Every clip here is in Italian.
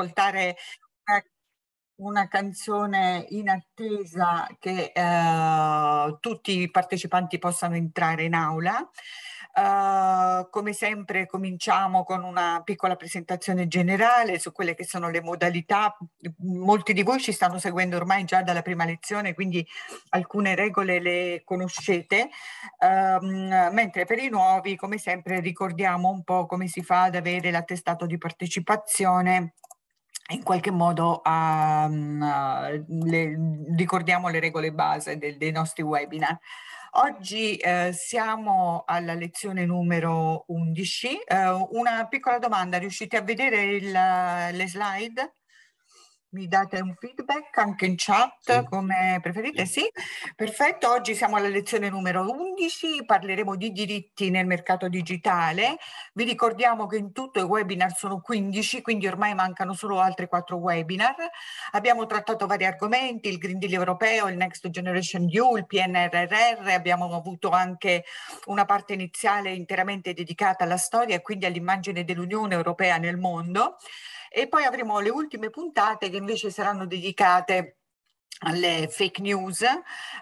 ascoltare una, una, canzone in attesa che eh, tutti i partecipanti possano entrare in aula. Uh, come sempre cominciamo con una piccola presentazione generale su quelle che sono le modalità. Molti di voi ci stanno seguendo ormai già dalla prima lezione, quindi alcune regole le conoscete, um, mentre per i nuovi, come sempre, ricordiamo un po' come si fa ad avere l'attestato di partecipazione in qualche modo um, le, ricordiamo le regole base del, dei nostri webinar. Oggi eh, siamo alla lezione numero 11. Eh, una piccola domanda, riuscite a vedere il, le slide? mi date un feedback anche in chat sì. come preferite? Sì. sì, perfetto. Oggi siamo alla lezione numero 11, parleremo di diritti nel mercato digitale. Vi ricordiamo che in tutto i webinar sono 15, quindi ormai mancano solo altri 4 webinar. Abbiamo trattato vari argomenti, il Green Deal europeo, il Next Generation EU, il PNRR, abbiamo avuto anche una parte iniziale interamente dedicata alla storia e quindi all'immagine dell'Unione europea nel mondo e poi avremo le ultime puntate che invece saranno dedicate alle fake news, uh,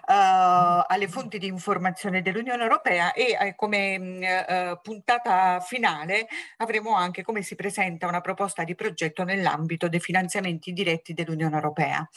alle fonti di informazione dell'Unione Europea e eh, come mh, mm, eh, uh, puntata finale avremo anche come si presenta una proposta di progetto nell'ambito dei finanziamenti diretti dell'Unione Europea.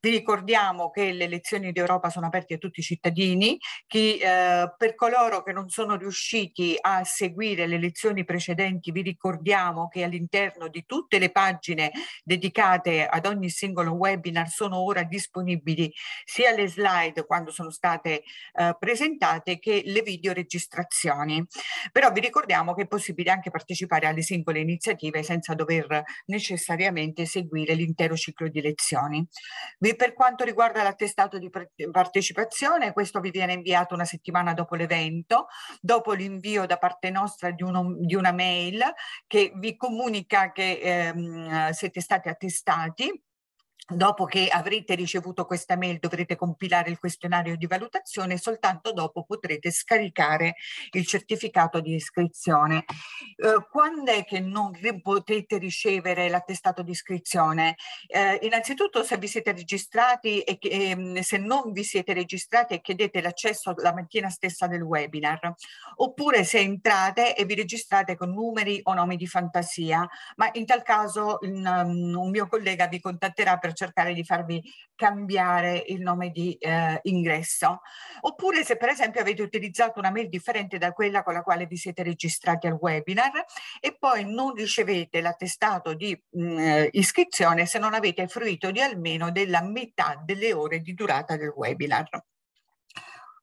Vi ricordiamo che le elezioni d'Europa sono aperte a tutti i cittadini, chi, uh, per coloro che non sono riusciti a seguire le elezioni precedenti vi ricordiamo che all'interno di tutte le pagine dedicate ad ogni singolo webinar sono ora disponibili disponibili sia le slide quando sono state eh, presentate che le videoregistrazioni. Però vi ricordiamo che è possibile anche partecipare alle singole iniziative senza dover necessariamente seguire l'intero ciclo di lezioni. per quanto riguarda l'attestato di partecipazione, questo vi viene inviato una settimana dopo l'evento, dopo l'invio da parte nostra di, uno, di, una mail che vi comunica che ehm, siete stati attestati Dopo che avrete ricevuto questa mail dovrete compilare il questionario di valutazione e soltanto dopo potrete scaricare il certificato di iscrizione. Eh, quando è che non potete ricevere l'attestato di iscrizione? Eh, innanzitutto se vi siete registrati e eh, se non vi siete registrati e chiedete l'accesso la mattina stessa del webinar, oppure se entrate e vi registrate con numeri o nomi di fantasia, ma in tal caso in, um, mm, un mio collega vi contatterà per cercare di farvi cambiare il nome di eh, ingresso. Oppure se per esempio avete utilizzato una mail differente da quella con la quale vi siete registrati al webinar e poi non ricevete l'attestato di mh, mm, eh, iscrizione se non avete fruito di almeno della metà delle ore di durata del webinar.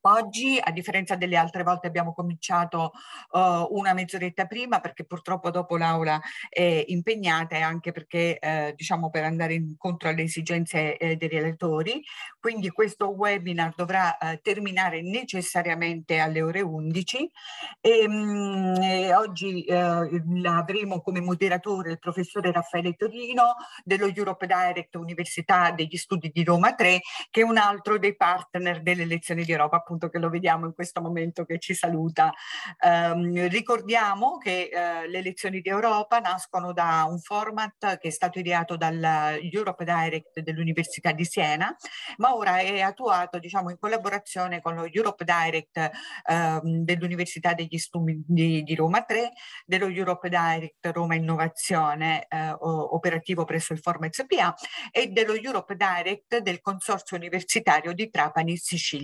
Oggi, a differenza delle altre volte, abbiamo cominciato uh, una mezz'oretta prima perché purtroppo dopo l'aula è impegnata e anche perché eh, diciamo per andare incontro alle esigenze eh, dei relatori. Quindi questo webinar dovrà eh, terminare necessariamente alle ore 11 e, mh, e oggi eh, avremo come moderatore il professore Raffaele Torino dello Europe Direct Università degli Studi di Roma 3 che è un altro dei partner delle lezioni di Europa appunto appunto che lo vediamo in questo momento che ci saluta. Um, ricordiamo che uh, le elezioni di Europa nascono da un format che è stato ideato dal eh, Europe Direct dell'Università di Siena, ma ora è attuato diciamo in collaborazione con lo Europe Direct um, dell'Università degli Studi di, di, Roma 3, dello Europe Direct Roma Innovazione uh, operativo presso il Forma SPA e dello Europe Direct del Consorzio Universitario di Trapani Sicilia.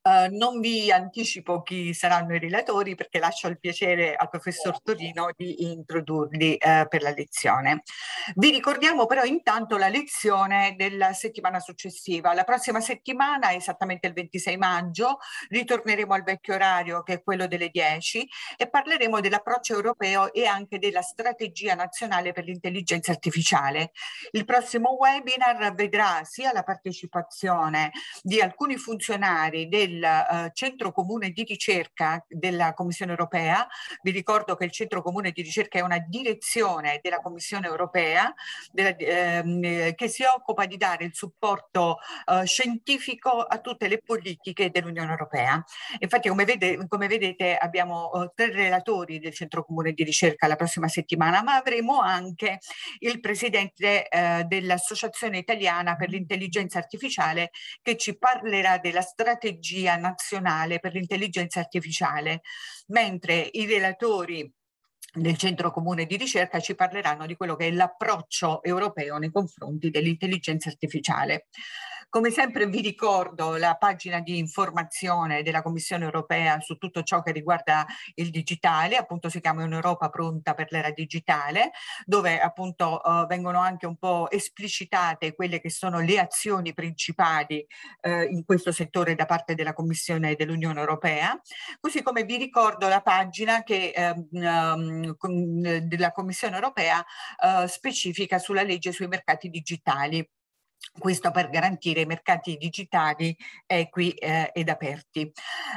Uh, non vi anticipo chi saranno i relatori perché lascio il piacere al professor Torino di introdurli uh, per la lezione. Vi ricordiamo però intanto la lezione della settimana successiva. La prossima settimana, esattamente il 26 maggio, ritorneremo al vecchio orario che è quello delle 10 e parleremo dell'approccio europeo e anche della strategia nazionale per l'intelligenza artificiale. Il prossimo webinar vedrà sia la partecipazione di alcuni funzionari del del eh, Centro Comune di Ricerca della Commissione Europea. Vi ricordo che il Centro Comune di Ricerca è una direzione della Commissione Europea della, ehm, eh, che si occupa di dare il supporto eh, scientifico a tutte le politiche dell'Unione Europea. Infatti, come, vede, come vedete, abbiamo eh, tre relatori del Centro Comune di Ricerca la prossima settimana, ma avremo anche il presidente eh, dell'Associazione Italiana per l'intelligenza artificiale che ci parlerà della strategia strategia nazionale per l'intelligenza artificiale, mentre i relatori del Centro Comune di Ricerca ci parleranno di quello che è l'approccio europeo nei confronti dell'intelligenza artificiale. Come sempre vi ricordo la pagina di informazione della Commissione europea su tutto ciò che riguarda il digitale, appunto si chiama Un'Europa pronta per l'era digitale, dove appunto eh, vengono anche un po' esplicitate quelle che sono le azioni principali eh, in questo settore da parte della Commissione dell'Unione Europea, così come vi ricordo la pagina che ehm, ehm con, eh, della Commissione Europea eh, specifica sulla legge sui mercati digitali questo per garantire i mercati digitali equi eh, eh, ed aperti.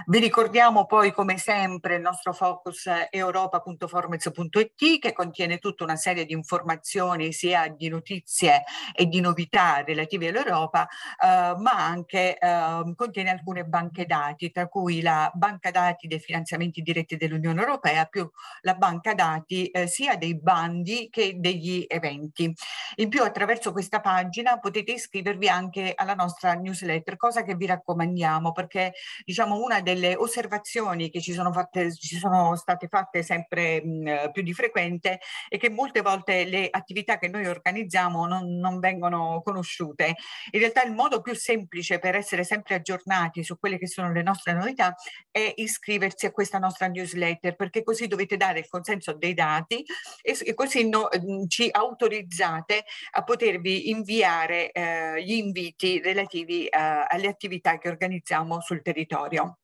Vi ricordiamo poi come sempre il nostro focus eh, europa.formez.it che contiene tutta una serie di informazioni sia di notizie e di novità relative all'Europa eh, ma anche eh, contiene alcune banche dati tra cui la banca dati dei finanziamenti diretti dell'Unione Europea più la banca dati eh, sia dei bandi che degli eventi. In più attraverso questa pagina potete iscrivervi anche alla nostra newsletter, cosa che vi raccomandiamo perché diciamo una delle osservazioni che ci sono, fatte, ci sono state fatte sempre mh, mm, più di frequente è che molte volte le attività che noi organizziamo non, non vengono conosciute. In realtà il modo più semplice per essere sempre aggiornati su quelle che sono le nostre novità è iscriversi a questa nostra newsletter perché così dovete dare il consenso dei dati e, e così no, mm, ci autorizzate a potervi inviare eh, eh, gli inviti relativi eh, alle attività che organizziamo sul territorio.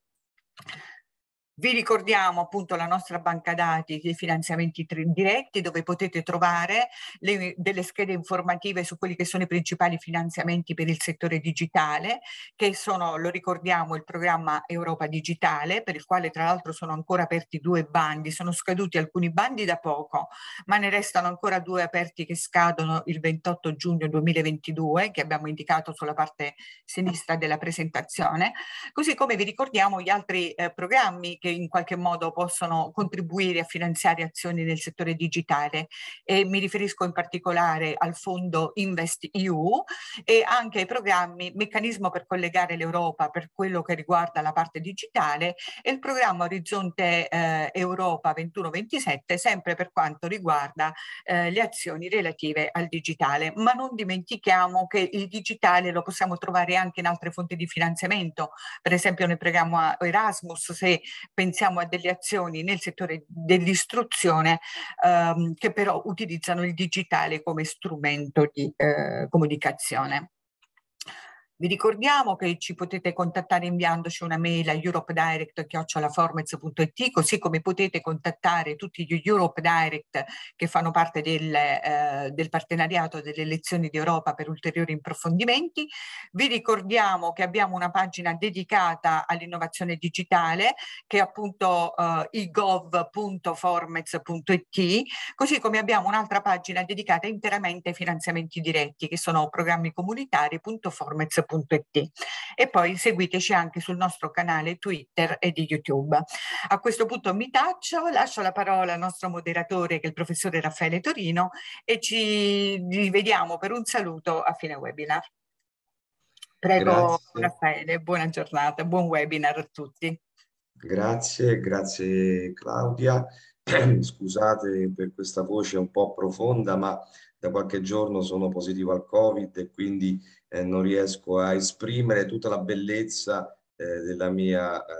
Vi ricordiamo appunto la nostra banca dati dei finanziamenti diretti dove potete trovare le, delle schede informative su quelli che sono i principali finanziamenti per il settore digitale che sono, lo ricordiamo, il programma Europa Digitale per il quale tra l'altro sono ancora aperti due bandi, sono scaduti alcuni bandi da poco ma ne restano ancora due aperti che scadono il 28 giugno 2022 che abbiamo indicato sulla parte sinistra della presentazione, così come vi ricordiamo gli altri eh, programmi che che in qualche modo possono contribuire a finanziare azioni nel settore digitale e mi riferisco in particolare al fondo Invest EU e anche ai programmi Meccanismo per collegare l'Europa per quello che riguarda la parte digitale e il programma Orizzonte eh, Europa 21-27 sempre per quanto riguarda eh, le azioni relative al digitale. Ma non dimentichiamo che il digitale lo possiamo trovare anche in altre fonti di finanziamento, per esempio nel programma Erasmus se pensiamo a delle azioni nel settore dell'istruzione ehm, che però utilizzano il digitale come strumento di eh, comunicazione. Vi ricordiamo che ci potete contattare inviandoci una mail a europedirect.it, così come potete contattare tutti gli Europe Direct che fanno parte del, eh, del partenariato delle elezioni d'Europa per ulteriori approfondimenti. Vi ricordiamo che abbiamo una pagina dedicata all'innovazione digitale che è appunto eh, igov.formez.it, così come abbiamo un'altra pagina dedicata interamente ai finanziamenti diretti che sono programmi comunitari.formez.it radioradioradio.it e poi seguiteci anche sul nostro canale Twitter e di YouTube. A questo punto mi taccio, lascio la parola al nostro moderatore che è il professore Raffaele Torino e ci rivediamo per un saluto a fine webinar. Prego grazie. Raffaele, buona giornata, buon webinar a tutti. Grazie, grazie Claudia. Scusate per questa voce un po' profonda, ma da qualche giorno sono positivo al Covid e quindi eh, non riesco a esprimere tutta la bellezza eh, della mia eh,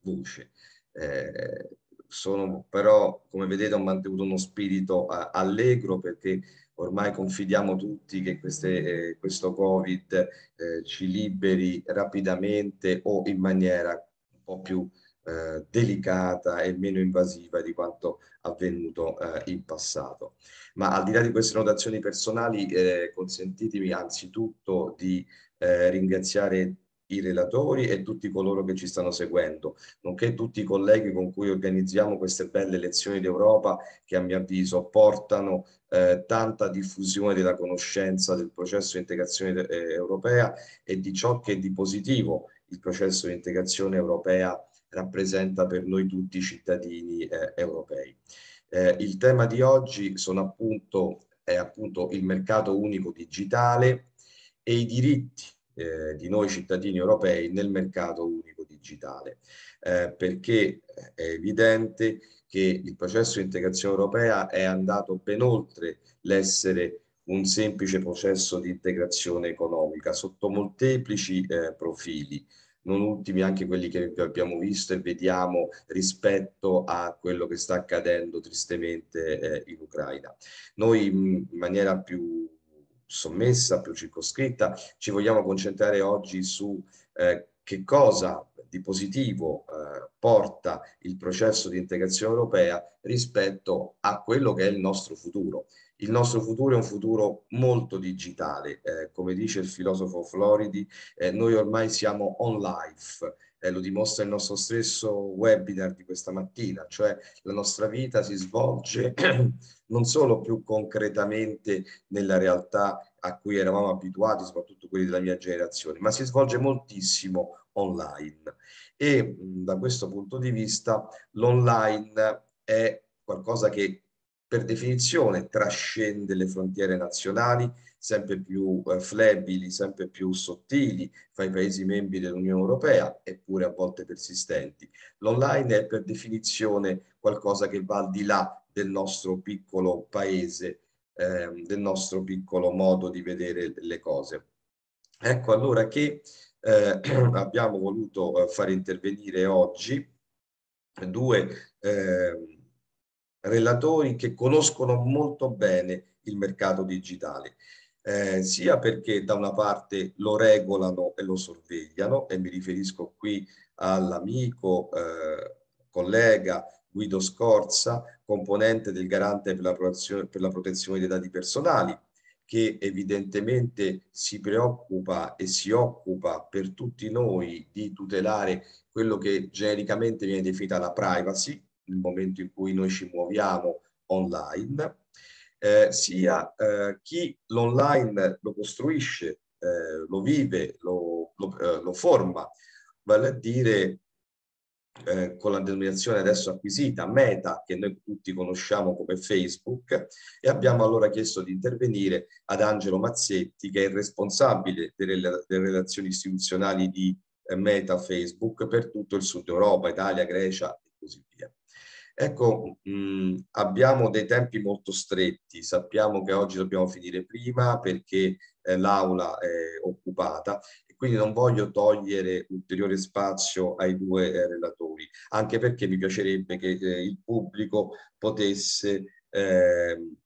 voce. Eh, sono però, come vedete, ho mantenuto uno spirito eh, allegro perché ormai confidiamo tutti che queste, eh, questo Covid eh, ci liberi rapidamente o in maniera un po' più eh, delicata e meno invasiva di quanto avvenuto eh, in passato. Ma al di là di queste notazioni personali, eh, consentitemi anzitutto di eh, ringraziare i relatori e tutti coloro che ci stanno seguendo, nonché tutti i colleghi con cui organizziamo queste belle lezioni d'Europa che a mio avviso portano eh, tanta diffusione della conoscenza del processo di integrazione eh, europea e di ciò che di positivo il processo di integrazione europea rappresenta per noi tutti i cittadini eh, europei. Eh, il tema di oggi sono appunto, è appunto il mercato unico digitale e i diritti eh, di noi cittadini europei nel mercato unico digitale, eh, perché è evidente che il processo di integrazione europea è andato ben oltre l'essere un semplice processo di integrazione economica sotto molteplici eh, profili, non ultimi anche quelli che abbiamo visto e vediamo rispetto a quello che sta accadendo tristemente eh, in Ucraina. Noi in maniera più sommessa, più circoscritta, ci vogliamo concentrare oggi su eh, che cosa di positivo eh, porta il processo di integrazione europea rispetto a quello che è il nostro futuro. Il nostro futuro è un futuro molto digitale, eh, come dice il filosofo Floridi, eh, noi ormai siamo on life, eh, lo dimostra il nostro stesso webinar di questa mattina, cioè la nostra vita si svolge non solo più concretamente nella realtà a cui eravamo abituati, soprattutto quelli della mia generazione, ma si svolge moltissimo online. E da questo punto di vista l'online è qualcosa che per definizione trascende le frontiere nazionali, sempre più eh, flebili, sempre più sottili fra i Paesi membri dell'Unione Europea, eppure a volte persistenti. L'online è per definizione qualcosa che va al di là del nostro piccolo paese, eh, del nostro piccolo modo di vedere le cose. Ecco allora che eh, abbiamo voluto eh, far intervenire oggi due eh, relatori che conoscono molto bene il mercato digitale. Eh, sia perché da una parte lo regolano e lo sorvegliano, e mi riferisco qui all'amico eh, collega Guido Scorza, componente del garante per la, per la protezione dei dati personali, che evidentemente si preoccupa e si occupa per tutti noi di tutelare quello che genericamente viene definita la privacy, nel momento in cui noi ci muoviamo online, eh, sia eh, chi l'online lo costruisce, eh, lo vive, lo, lo, eh, lo forma, vale a dire eh, con la denominazione adesso acquisita Meta, che noi tutti conosciamo come Facebook, e abbiamo allora chiesto di intervenire ad Angelo Mazzetti, che è il responsabile delle, delle relazioni istituzionali di eh, Meta Facebook per tutto il sud Europa, Italia, Grecia e così via. Ecco, mh, mm, abbiamo dei tempi molto stretti, sappiamo che oggi dobbiamo finire prima perché eh, l'aula è occupata quindi non voglio togliere ulteriore spazio ai due eh, relatori, anche perché mi piacerebbe che eh, il pubblico potesse ehm,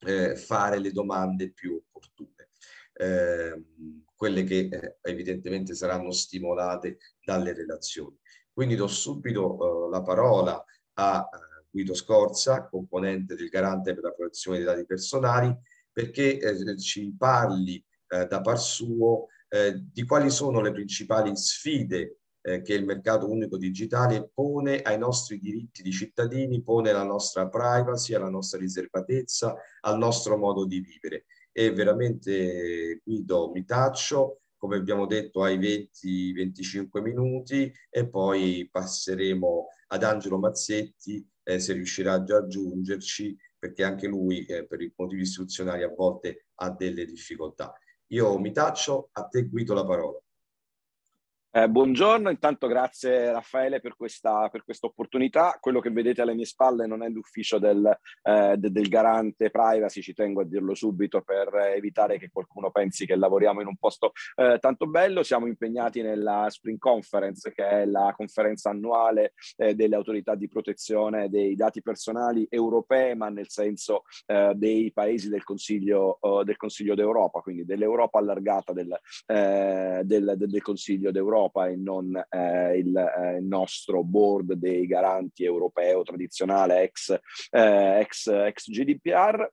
eh, fare le domande più opportune. Ehm, quelle che eh, evidentemente saranno stimolate dalle relazioni. Quindi do subito eh, la parola a Guido Scorza, componente del Garante per la protezione dei dati personali, perché eh, ci parli eh, da par suo eh, di quali sono le principali sfide eh, che il mercato unico digitale pone ai nostri diritti di cittadini, pone alla nostra privacy, alla nostra riservatezza, al nostro modo di vivere. E veramente Guido mi taccio, come abbiamo detto, ai 20-25 minuti e poi passeremo ad Angelo Mazzetti eh, se riuscirà già a giungerci perché anche lui eh, per i motivi istituzionali a volte ha delle difficoltà. Io mi taccio, a te guido la parola. Eh, buongiorno, intanto grazie Raffaele per questa, per questa, opportunità. Quello che vedete alle mie spalle non è l'ufficio del, eh, de, del, garante privacy, ci tengo a dirlo subito per evitare che qualcuno pensi che lavoriamo in un posto eh, tanto bello. Siamo impegnati nella Spring Conference, che è la conferenza annuale eh, delle autorità di protezione dei dati personali europee, ma nel senso eh, dei paesi del Consiglio, eh, del Consiglio d'Europa, quindi dell'Europa allargata del, del, del Consiglio d'Europa l'Europa e non eh, il, eh, il, nostro board dei garanti europeo tradizionale ex, eh, ex, ex GDPR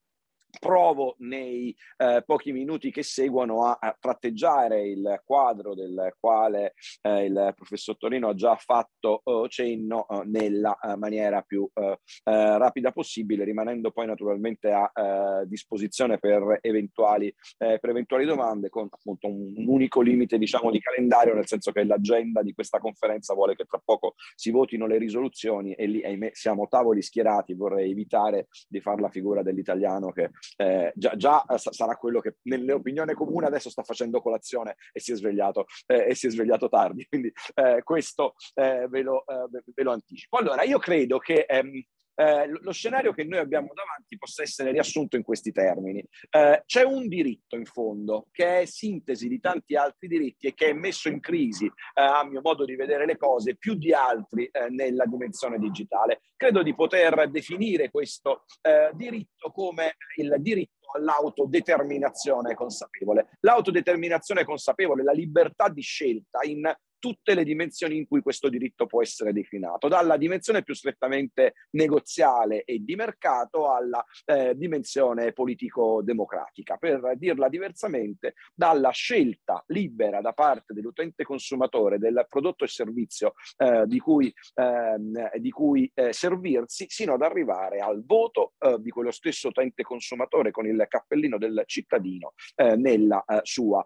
provo nei eh, pochi minuti che seguono a, a, tratteggiare il quadro del quale eh, il professor Torino ha già fatto eh, cenno eh, nella eh, maniera più eh, rapida possibile, rimanendo poi naturalmente a disposizione per eventuali, per eventuali, domande con appunto un, un unico limite diciamo di calendario, nel senso che l'agenda di questa conferenza vuole che tra poco si votino le risoluzioni e lì ahimè siamo tavoli schierati, vorrei evitare di fare la figura dell'italiano che eh, già, già eh, sarà quello che nell'opinione comune adesso sta facendo colazione e si è svegliato, eh, e si è svegliato tardi, quindi eh, questo eh, ve lo, ve, lo, anticipo. Allora, io credo che ehm, eh, lo scenario che noi abbiamo davanti possa essere riassunto in questi termini. Eh, c'è un diritto in fondo che è sintesi di tanti altri diritti e che è messo in crisi, eh, a mio modo di vedere le cose, più di altri eh, nella dimensione digitale. Credo di poter definire questo eh, diritto come il diritto all'autodeterminazione consapevole. L'autodeterminazione consapevole, la libertà di scelta in tutte le dimensioni in cui questo diritto può essere declinato, dalla dimensione più strettamente negoziale e di mercato alla eh, dimensione politico-democratica, per dirla diversamente, dalla scelta libera da parte dell'utente consumatore del prodotto e servizio eh, di cui, eh, di cui eh, servirsi, sino ad arrivare al voto eh, di quello stesso utente consumatore con il cappellino del cittadino eh, nella sua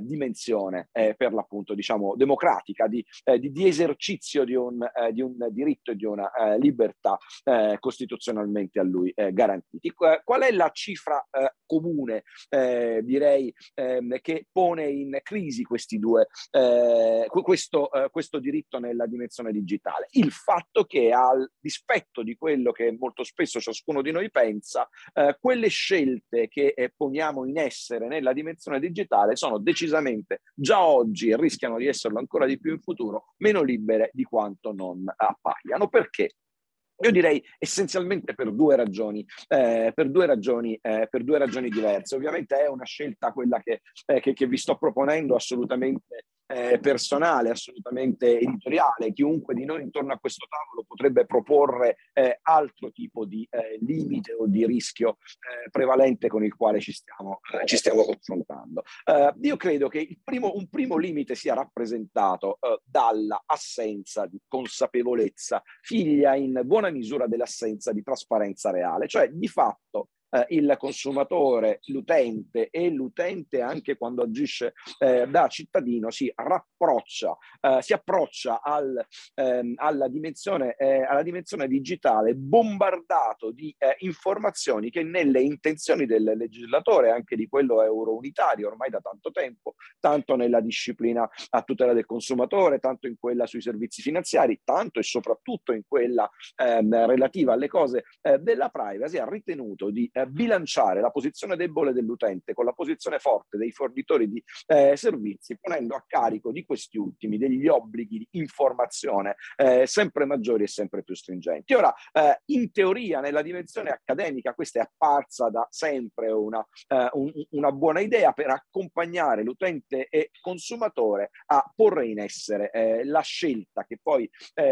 dimensione per l'appunto diciamo democratica democratica, di, eh, di, di esercizio di un, eh, di un, diritto e di una eh, libertà costituzionalmente a lui garantiti. Qual è la cifra comune, direi, ehm, che pone in crisi questi due, questo, questo diritto nella dimensione digitale? Il fatto che al dispetto di quello che molto spesso ciascuno di noi pensa, eh, quelle scelte che eh, poniamo in essere nella dimensione digitale sono decisamente già oggi e rischiano di esserlo ancora di più in futuro, meno libere di quanto non appaiano. Perché? Io direi essenzialmente per due ragioni, eh, per, due ragioni eh, per due ragioni diverse. Ovviamente è una scelta quella che, eh, che, che vi sto proponendo assolutamente eh, personale, assolutamente editoriale. Chiunque di noi intorno a questo tavolo potrebbe proporre eh, altro tipo di eh, limite o di rischio eh, prevalente con il quale ci stiamo, eh, ci stiamo confrontando. Eh, io credo che il primo, un primo limite sia rappresentato eh, dalla assenza di consapevolezza, figlia in buona misura dell'assenza di trasparenza reale, cioè di fatto eh, il consumatore, l'utente e l'utente anche quando agisce eh, da cittadino si rapproccia, eh, si approccia al, ehm, alla, dimensione, eh, alla, dimensione, digitale bombardato di eh, informazioni che nelle intenzioni del legislatore, anche di quello eurounitario ormai da tanto tempo, tanto nella disciplina a tutela del consumatore, tanto in quella sui servizi finanziari, tanto e soprattutto in quella ehm, relativa alle cose eh, della privacy, ha ritenuto di eh, bilanciare la posizione debole dell'utente con la posizione forte dei fornitori di eh, servizi, ponendo a carico di questi ultimi degli obblighi di informazione eh, sempre maggiori e sempre più stringenti. Ora, eh, in teoria, nella dimensione accademica, questa è apparsa da sempre una, eh, un, una buona idea per accompagnare l'utente e consumatore a porre in essere eh, la scelta che poi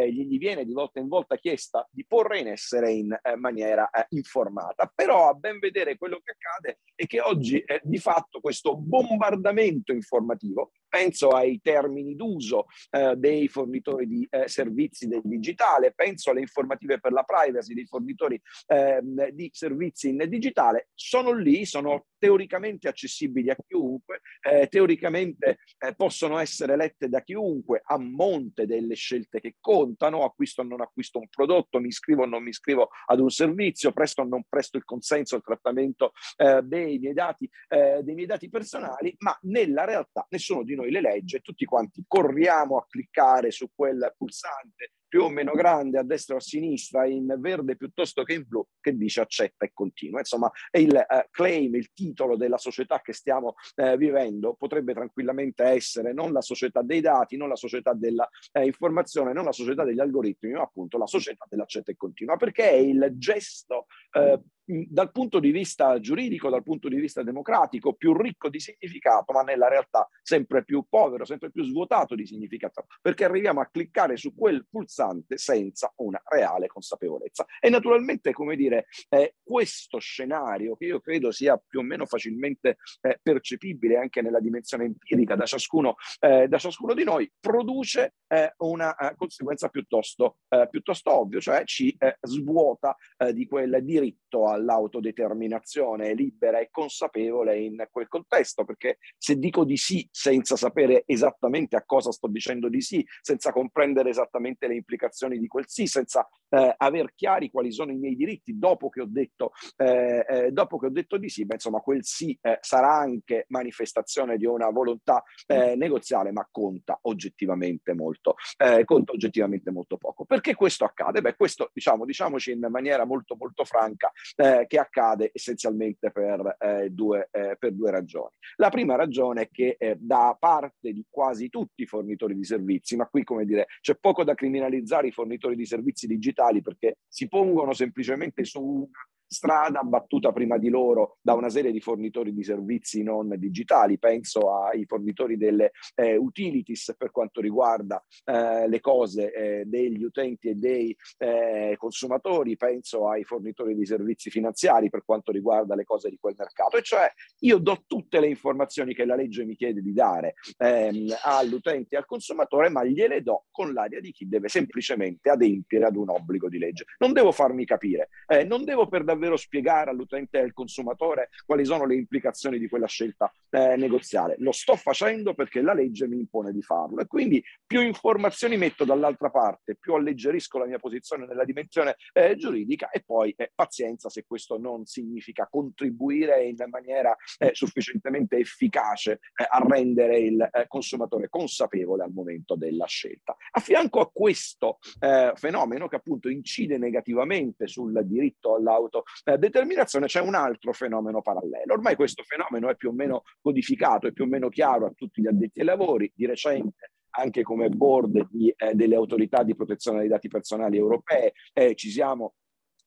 gli viene di volta in volta chiesta di porre in essere in maniera informata. Però ben vedere quello che accade e che oggi è di fatto questo bombardamento informativo penso ai termini d'uso eh, dei fornitori di eh, servizi del digitale, penso alle informative per la privacy dei fornitori eh, di servizi in digitale, sono lì, sono teoricamente accessibili a chiunque, eh, teoricamente eh, possono essere lette da chiunque a monte delle scelte che contano, acquisto o non acquisto un prodotto, mi iscrivo o non mi iscrivo ad un servizio, presto o non presto il consenso, al trattamento eh, dei miei, dati, dei miei dati personali, ma nella realtà nessuno di noi le legge, tutti quanti corriamo a cliccare su quel pulsante più o meno grande a destra o a sinistra, in verde piuttosto che in blu, che dice accetta e continua. Insomma, è il eh, claim, il titolo della società che stiamo eh, vivendo potrebbe tranquillamente essere non la società dei dati, non la società dell'informazione, eh, non la società degli algoritmi, ma appunto la società dell'accetta e continua, perché è il gesto eh, dal punto di vista giuridico, dal punto di vista democratico, più ricco di significato, ma nella realtà sempre più povero, sempre più svuotato di significato, perché arriviamo a cliccare su quel pulsante interessante senza una reale consapevolezza. E naturalmente, come dire, eh, questo scenario, che io credo sia più o meno facilmente eh, percepibile anche nella dimensione empirica da ciascuno, eh, da ciascuno di noi, produce eh, una eh, conseguenza piuttosto, eh, piuttosto ovvia, cioè ci svuota di quel diritto all'autodeterminazione libera e consapevole in quel contesto, perché se dico di sì senza sapere esattamente a cosa sto dicendo di sì, senza comprendere esattamente le implicazioni, implicazioni di quel sì, senza eh, aver chiari quali sono i miei diritti dopo che ho detto, eh, eh, dopo che ho detto di sì, beh, insomma quel sì eh, sarà anche manifestazione di una volontà eh, negoziale, ma conta oggettivamente molto, eh, conta oggettivamente molto poco. Perché questo accade? Beh, questo diciamo, diciamoci in maniera molto molto franca, che accade essenzialmente per, due, per due ragioni. La prima ragione è che da parte di quasi tutti i fornitori di servizi, ma qui come dire c'è poco da criminalizzare, penalizzare i fornitori di servizi digitali perché si pongono semplicemente su una strada battuta prima di loro da una serie di fornitori di servizi non digitali, penso ai fornitori delle eh, utilities per quanto riguarda eh, le cose eh, degli utenti e dei eh, consumatori, penso ai fornitori di servizi finanziari per quanto riguarda le cose di quel mercato, e cioè io do tutte le informazioni che la legge mi chiede di dare ehm, all'utente e al consumatore, ma gliele do con l'aria di chi deve semplicemente adempiere ad un obbligo di legge. Non devo farmi capire, eh, non devo per davvero davvero spiegare all'utente e al consumatore quali sono le implicazioni di quella scelta eh, negoziale. Lo sto facendo perché la legge mi impone di farlo e quindi più informazioni metto dall'altra parte, più alleggerisco la mia posizione nella dimensione eh, giuridica e poi eh, pazienza se questo non significa contribuire in maniera eh, sufficientemente efficace eh, a rendere il eh, consumatore consapevole al momento della scelta. A fianco a questo fenomeno che appunto incide negativamente sul diritto all'auto eh, determinazione c'è un altro fenomeno parallelo. Ormai questo fenomeno è più o meno codificato, è più o meno chiaro a tutti gli addetti ai lavori, di recente anche come board di, eh, delle autorità di protezione dei dati personali europee, eh, ci siamo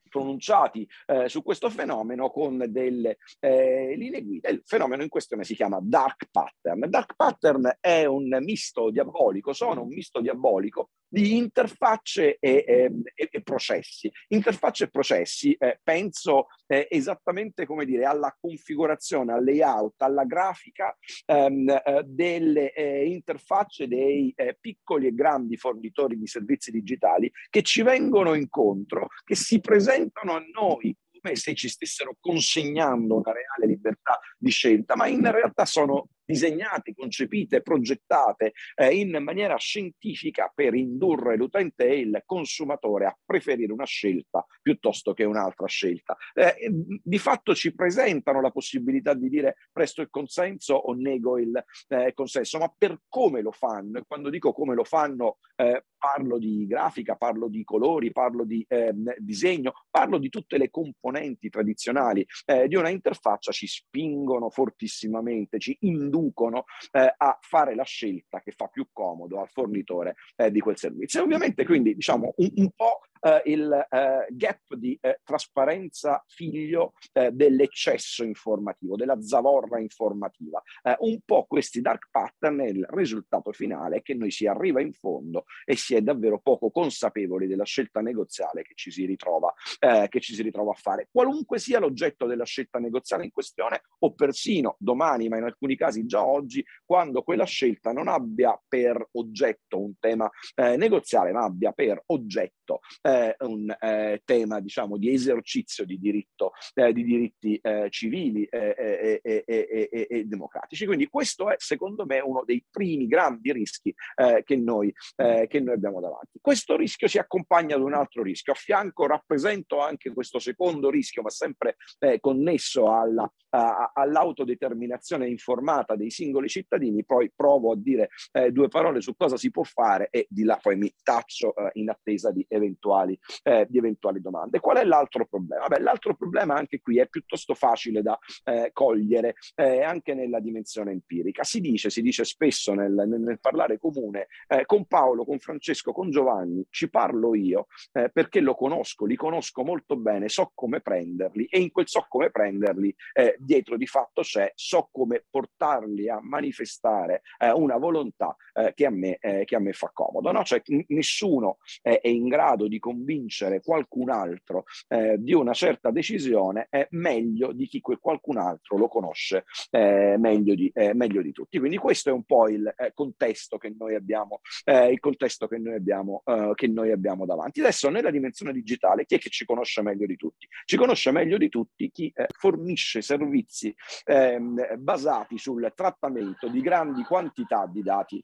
pronunciati eh, su questo fenomeno con delle eh, linee guida. Il fenomeno in questione si chiama dark pattern. Dark pattern è un misto diabolico, sono un misto diabolico di interfacce e, e, e processi. Interfacce e processi, eh, penso eh, esattamente come dire, alla configurazione, al layout, alla grafica ehm, eh, delle eh, interfacce dei eh, piccoli e grandi fornitori di servizi digitali che ci vengono incontro, che si presentano a noi come se ci stessero consegnando una reale libertà di scelta, ma in realtà sono disegnate, concepite, progettate eh, in maniera scientifica per indurre l'utente e il consumatore a preferire una scelta piuttosto che un'altra scelta. Eh, di fatto ci presentano la possibilità di dire presto il consenso o nego il eh, consenso, ma per come lo fanno, e quando dico come lo fanno eh, parlo di grafica, parlo di colori, parlo di eh, disegno, parlo di tutte le componenti tradizionali eh, di una interfaccia, ci spingono fortissimamente, ci inducono eh, a fare la scelta che fa più comodo al fornitore eh, di quel servizio. E ovviamente quindi diciamo un, un po' eh, il eh, gap di eh, trasparenza figlio eh, dell'eccesso informativo, della zavorra informativa. Eh, un po' questi dark pattern è il risultato finale che noi si arriva in fondo e si è davvero poco consapevoli della scelta negoziale che ci si ritrova, eh, che ci si ritrova a fare. Qualunque sia l'oggetto della scelta negoziale in questione o persino domani, ma in alcuni casi già oggi, quando quella scelta non abbia per oggetto un tema negoziale, ma abbia per oggetto eh, è un eh, tema diciamo, di esercizio di, diritto, eh, di diritti eh, civili e, eh, eh, eh, democratici. Quindi questo è secondo me uno dei primi grandi rischi che noi, che, noi, abbiamo davanti. Questo rischio si accompagna ad un altro rischio, a fianco rappresento anche questo secondo rischio, ma sempre connesso alla, a, all'autodeterminazione informata dei singoli cittadini, poi provo a dire due parole su cosa si può fare e di là poi mi taccio in attesa di eventuali eventuali, eh, di eventuali domande. Qual è l'altro problema? Beh, l'altro problema anche qui è piuttosto facile da eh, cogliere eh, anche nella dimensione empirica. Si dice, si dice spesso nel, nel, nel parlare comune, eh, con Paolo, con Francesco, con Giovanni, ci parlo io eh, perché lo conosco, li conosco molto bene, so come prenderli e in quel so come prenderli eh, dietro di fatto c'è, so come portarli a manifestare una volontà che a, me, che, a me, fa comodo. No? Cioè, n- nessuno è in grado di comunicare convincere qualcun altro eh, di una certa decisione è meglio di chi quel qualcun altro lo conosce eh, meglio, di, eh, meglio, di, tutti. Quindi questo è un po' il eh, contesto che noi abbiamo, eh, il contesto che noi abbiamo, eh, che noi abbiamo davanti. Adesso nella dimensione digitale chi è che ci conosce meglio di tutti? Ci conosce meglio di tutti chi fornisce servizi ehm, basati sul trattamento di grandi quantità di dati,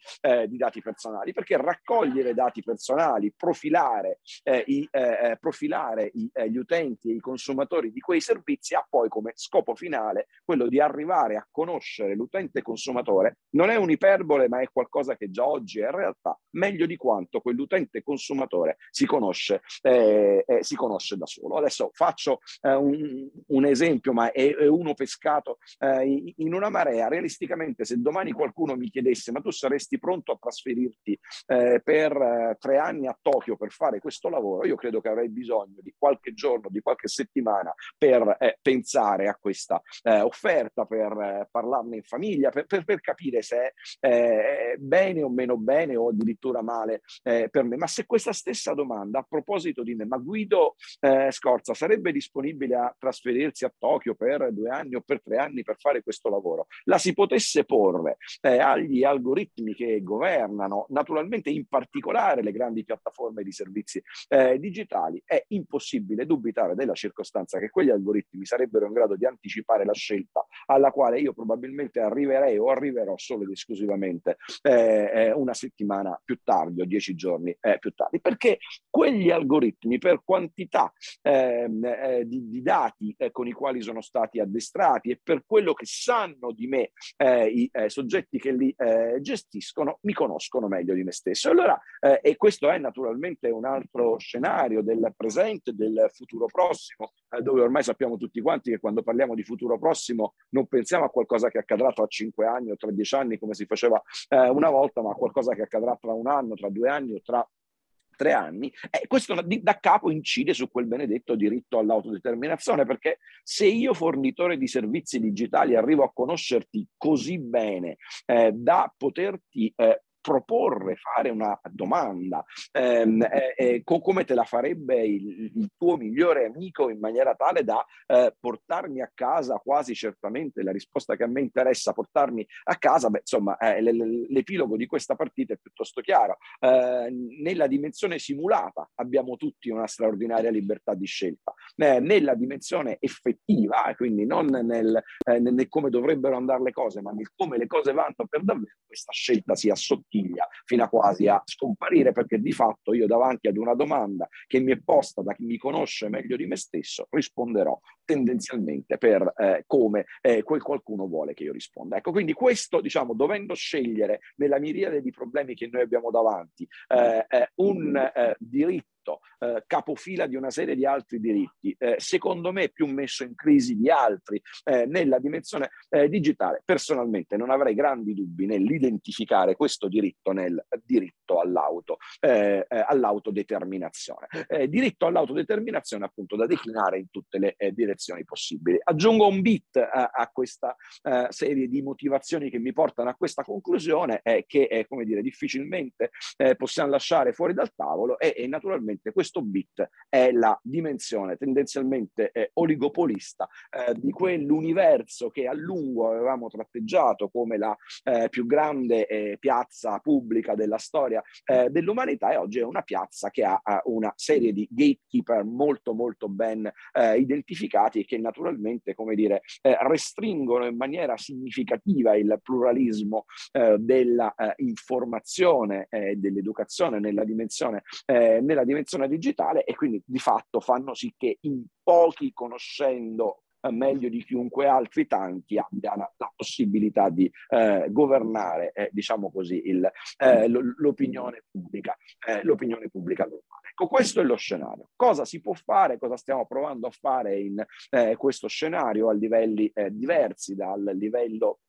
di dati personali, perché raccogliere dati personali, profilare eh, eh, i, eh, eh, profilare i, eh, gli utenti e i consumatori di quei servizi ha poi come scopo finale quello di arrivare a conoscere l'utente consumatore. Non è un'iperbole, ma è qualcosa che già oggi è in realtà meglio di quanto quell'utente consumatore si conosce, eh, eh, si conosce da solo. Adesso faccio un, un, esempio, ma è, è uno pescato in una marea. Realisticamente, se domani qualcuno mi chiedesse, ma tu saresti pronto a trasferirti per tre anni a Tokyo per fare questo lavoro? lavoro, io credo che avrei bisogno di qualche giorno, di qualche settimana per eh, pensare a questa eh, offerta, per eh, parlarne in famiglia, per, per, per capire se eh, è bene o meno bene o addirittura male eh, per me. Ma se questa stessa domanda a proposito di me, ma Guido Scorza sarebbe disponibile a trasferirsi a Tokyo per due anni o per tre anni per fare questo lavoro, la si potesse porre agli algoritmi che governano naturalmente in particolare le grandi piattaforme di servizi eh, digitali, è impossibile dubitare della circostanza che quegli algoritmi sarebbero in grado di anticipare la scelta alla quale io probabilmente arriverei o arriverò solo ed esclusivamente eh, eh, una settimana più tardi o dieci giorni eh, più tardi, perché quegli algoritmi per quantità ehm, eh, di, di, dati eh, con i quali sono stati addestrati e per quello che sanno di me eh, i soggetti che li gestiscono, mi conoscono meglio di me stesso. Allora, e questo è naturalmente un altro scenario del presente, del futuro prossimo, eh, dove ormai sappiamo tutti quanti che quando parliamo di futuro prossimo non pensiamo a qualcosa che accadrà tra 5 anni o tra 10 anni come si faceva eh, una volta, ma a qualcosa che accadrà tra un anno, tra due anni o tra tre anni, e questo da, da capo incide su quel benedetto diritto all'autodeterminazione, perché se io fornitore di servizi digitali arrivo a conoscerti così bene eh, da poterti eh, proporre, fare una domanda, ehm, eh, eh, co- come te la farebbe il, il, tuo migliore amico in maniera tale da eh, portarmi a casa quasi certamente la risposta che a me interessa, portarmi a casa, beh, insomma eh, l'epilogo di questa partita è piuttosto chiaro. Eh, nella dimensione simulata abbiamo tutti una straordinaria libertà di scelta, eh, nella dimensione effettiva, quindi non nel, nel come dovrebbero andare le cose, ma nel come le cose vanno per davvero, questa scelta sia sottile conchiglia fino a quasi a scomparire perché di fatto io davanti ad una domanda che mi è posta da chi mi conosce meglio di me stesso risponderò tendenzialmente per eh, come eh, quel qualcuno vuole che io risponda. Ecco, quindi questo, diciamo, dovendo scegliere nella miriade di problemi che noi abbiamo davanti, eh, un eh, diritto diritto, eh, capofila di una serie di altri diritti, eh, secondo me più messo in crisi di altri eh, nella dimensione eh, digitale. Personalmente non avrei grandi dubbi nell'identificare questo diritto nel diritto all'auto, eh, eh, all'autodeterminazione. diritto all'autodeterminazione appunto da declinare in tutte le direzioni possibili. Aggiungo un bit a questa serie di motivazioni che mi portano a questa conclusione che è, come dire, difficilmente possiamo lasciare fuori dal tavolo e, e naturalmente Ovviamente questo bit è la dimensione tendenzialmente eh, oligopolista eh, di quell'universo che a lungo avevamo tratteggiato come la eh, più grande eh, piazza pubblica della storia eh, dell'umanità e oggi è una piazza che ha una serie di gatekeeper molto molto ben eh, identificati e che naturalmente, come dire, restringono in maniera significativa il pluralismo della informazione e dell'educazione nella dimensione, nella dimensione transizione digitale e quindi di fatto fanno sì che in pochi, conoscendo eh, meglio di chiunque altri tanti abbiano la possibilità di eh, governare, eh, diciamo così, il, eh, l'opinione pubblica, eh, l'opinione pubblica globale. Ecco, questo è lo scenario. Cosa si può fare, cosa stiamo provando a fare in eh, questo scenario a livelli eh, diversi dal livello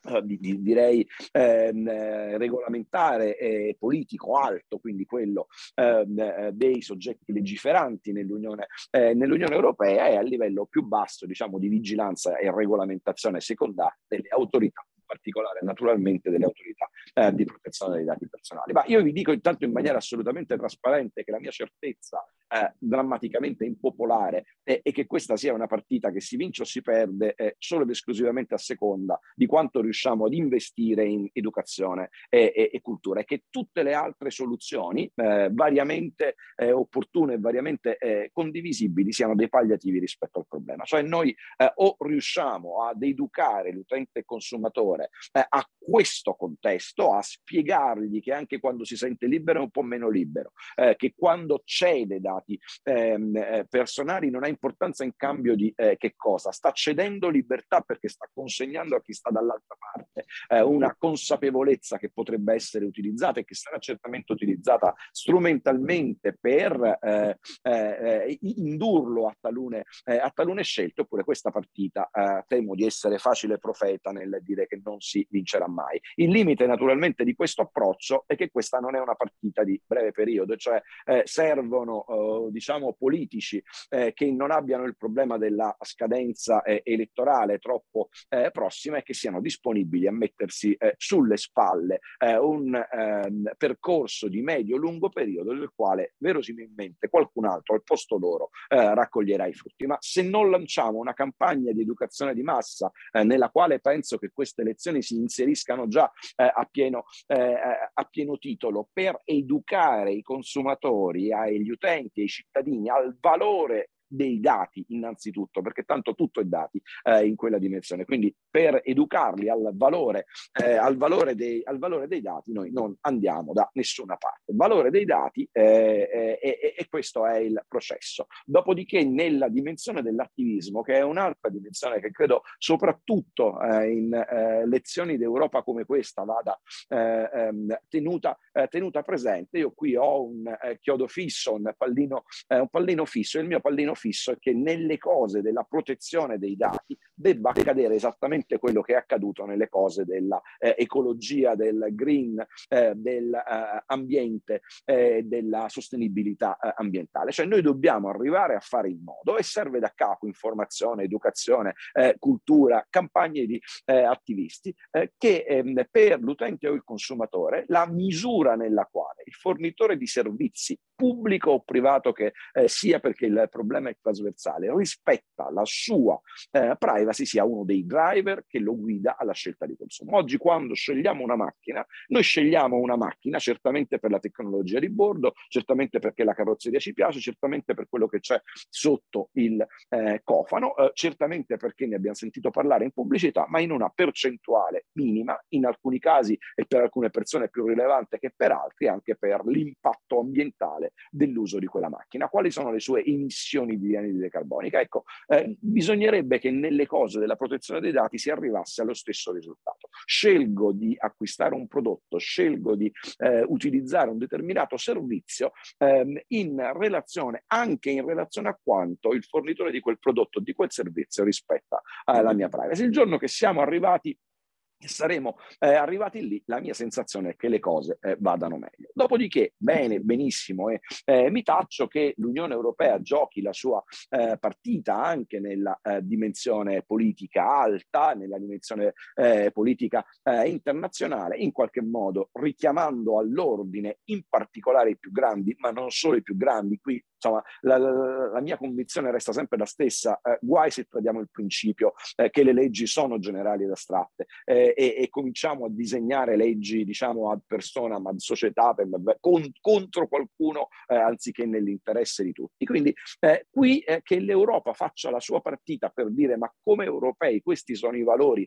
eh, direi ehm, eh, regolamentare e eh, politico alto, quindi quello ehm, dei soggetti legiferanti nell'Unione, eh, nell'Unione Europea e a livello più basso diciamo, di vigilanza e regolamentazione secondaria delle autorità particolare naturalmente delle autorità eh, di protezione dei dati personali. Ma io vi dico intanto in maniera assolutamente trasparente che la mia certezza eh, drammaticamente impopolare eh, e che questa sia una partita che si vince o si perde eh, solo ed esclusivamente a seconda di quanto riusciamo ad investire in educazione e, e, e cultura e che tutte le altre soluzioni eh, variamente eh, opportune e variamente eh, condivisibili siano dei palliativi rispetto al problema. Cioè noi o riusciamo ad educare l'utente consumatore a questo contesto, a spiegargli che anche quando si sente libero è un po' meno libero, che quando cede da dati ehm, eh, personali non ha importanza in cambio di eh, che cosa? Sta cedendo libertà perché sta consegnando a chi sta dall'altra parte eh, una consapevolezza che potrebbe essere utilizzata e che sarà certamente utilizzata strumentalmente per eh, eh, eh, indurlo a talune, a talune, scelte, oppure questa partita temo di essere facile profeta nel dire che non si vincerà mai. Il limite naturalmente di questo approccio è che questa non è una partita di breve periodo, cioè servono oh, diciamo politici eh, che non abbiano il problema della scadenza eh, elettorale troppo eh, prossima e che siano disponibili a mettersi eh, sulle spalle eh, un ehm, percorso di medio-lungo periodo del quale verosimilmente qualcun altro al posto loro raccoglierà i frutti. Ma se non lanciamo una campagna di educazione di massa nella quale penso che queste elezioni si inseriscano già a pieno, a pieno titolo per educare i consumatori, agli utenti, dei cittadini al valore dei dati innanzitutto, perché tanto tutto è dati eh, in quella dimensione. Quindi per educarli al valore, eh, al, valore dei, al valore dei dati noi non andiamo da nessuna parte. Il valore dei dati eh, eh e questo è il processo. Dopodiché nella dimensione dell'attivismo, che è un'altra dimensione che credo soprattutto eh, in eh, lezioni d'Europa come questa vada ehm, tenuta, tenuta presente, io qui ho un chiodo fisso, un pallino, un pallino fisso, il mio pallino fisso è che nelle cose della protezione dei dati debba accadere esattamente quello che è accaduto nelle cose dell'ecologia, eh, del green, eh, dell'ambiente, eh, eh, della sostenibilità eh, ambientale. Cioè noi dobbiamo arrivare a fare in modo e serve da capo informazione, educazione, eh, cultura, campagne di attivisti che ehm, per l'utente o il consumatore la misura nella quale il fornitore di servizi pubblico o privato che sia perché il problema e trasversale, rispetta la sua eh, privacy, sia uno dei driver che lo guida alla scelta di consumo. Oggi quando scegliamo una macchina, noi scegliamo una macchina certamente per la tecnologia di bordo, certamente perché la carrozzeria ci piace, certamente per quello che c'è sotto il eh, cofano, eh, certamente perché ne abbiamo sentito parlare in pubblicità, ma in una percentuale minima, in alcuni casi e per alcune persone più rilevante che per altri, anche per l'impatto ambientale dell'uso di quella macchina. Quali sono le sue emissioni di anidride carbonica. Ecco, eh, bisognerebbe che nelle cose della protezione dei dati si arrivasse allo stesso risultato. Scelgo di acquistare un prodotto, scelgo di eh, utilizzare un determinato servizio ehm, in relazione, anche in relazione a quanto il fornitore di quel prodotto, di quel servizio rispetta eh, la mia privacy. Il giorno che siamo arrivati saremo eh, arrivati lì, la mia sensazione è che le cose eh, vadano meglio. Dopodiché, bene, benissimo, e eh, mi taccio che l'Unione Europea giochi la sua eh, partita anche nella eh, dimensione politica alta, nella dimensione eh, politica internazionale, in qualche modo richiamando all'ordine in particolare i più grandi, ma non solo i più grandi, qui insomma, la, la, la, mia convinzione resta sempre la stessa, eh, guai se tradiamo il principio eh, che le leggi sono generali ed astratte eh, e, e, cominciamo a disegnare leggi, diciamo, ad persona, ma ad società, per, con, contro qualcuno eh, anziché nell'interesse di tutti. Quindi eh, qui eh, che l'Europa faccia la sua partita per dire ma come europei questi sono i valori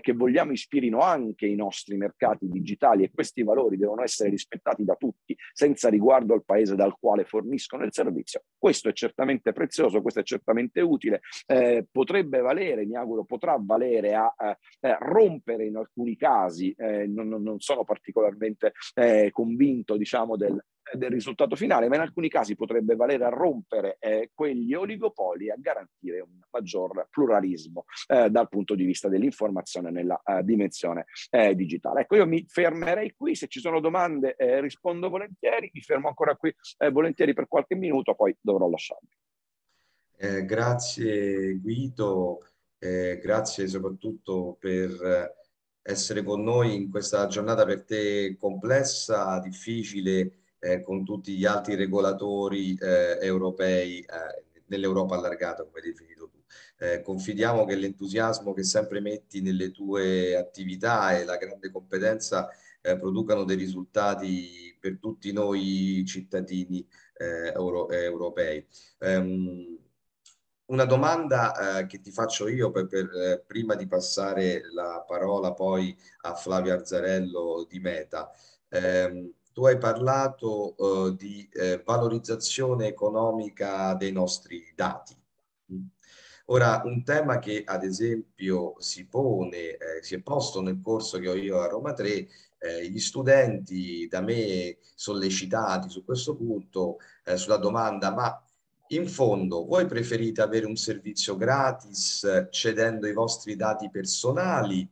che vogliamo ispirino anche i nostri mercati digitali e questi valori devono essere rispettati da tutti senza riguardo al paese dal quale forniscono il servizio servizio. Questo è certamente prezioso, questo è certamente utile, eh, potrebbe valere, mi auguro potrà valere a, a, rompere in alcuni casi, eh, non, non, sono particolarmente eh, convinto diciamo del, del risultato finale, ma in alcuni casi potrebbe valere a rompere eh, quegli oligopoli e a garantire un maggior pluralismo eh, dal punto di vista dell'informazione nella uh, dimensione eh, digitale. Ecco, io mi fermerei qui, se ci sono domande eh, rispondo volentieri, mi fermo ancora qui eh, volentieri per qualche minuto, poi dovrò lasciarvi. grazie Guido, grazie soprattutto per essere con noi in questa giornata per te complessa, difficile eh, con tutti gli altri regolatori eh, europei eh, nell'Europa allargata, come hai definito tu. Eh, confidiamo che l'entusiasmo che sempre metti nelle tue attività e la grande competenza eh, producano dei risultati per tutti noi cittadini eh, euro europei. Um, una domanda eh, che ti faccio io per, per, eh, prima di passare la parola poi a Flavio Arzarello di Meta. Eh, tu hai parlato eh, di eh, valorizzazione economica dei nostri dati. Ora, un tema che ad esempio si pone, eh, si è posto nel corso che ho io a Roma 3, eh, gli studenti da me sollecitati su questo punto, eh, sulla domanda, ma in fondo, voi preferite avere un servizio gratis eh, cedendo i vostri dati personali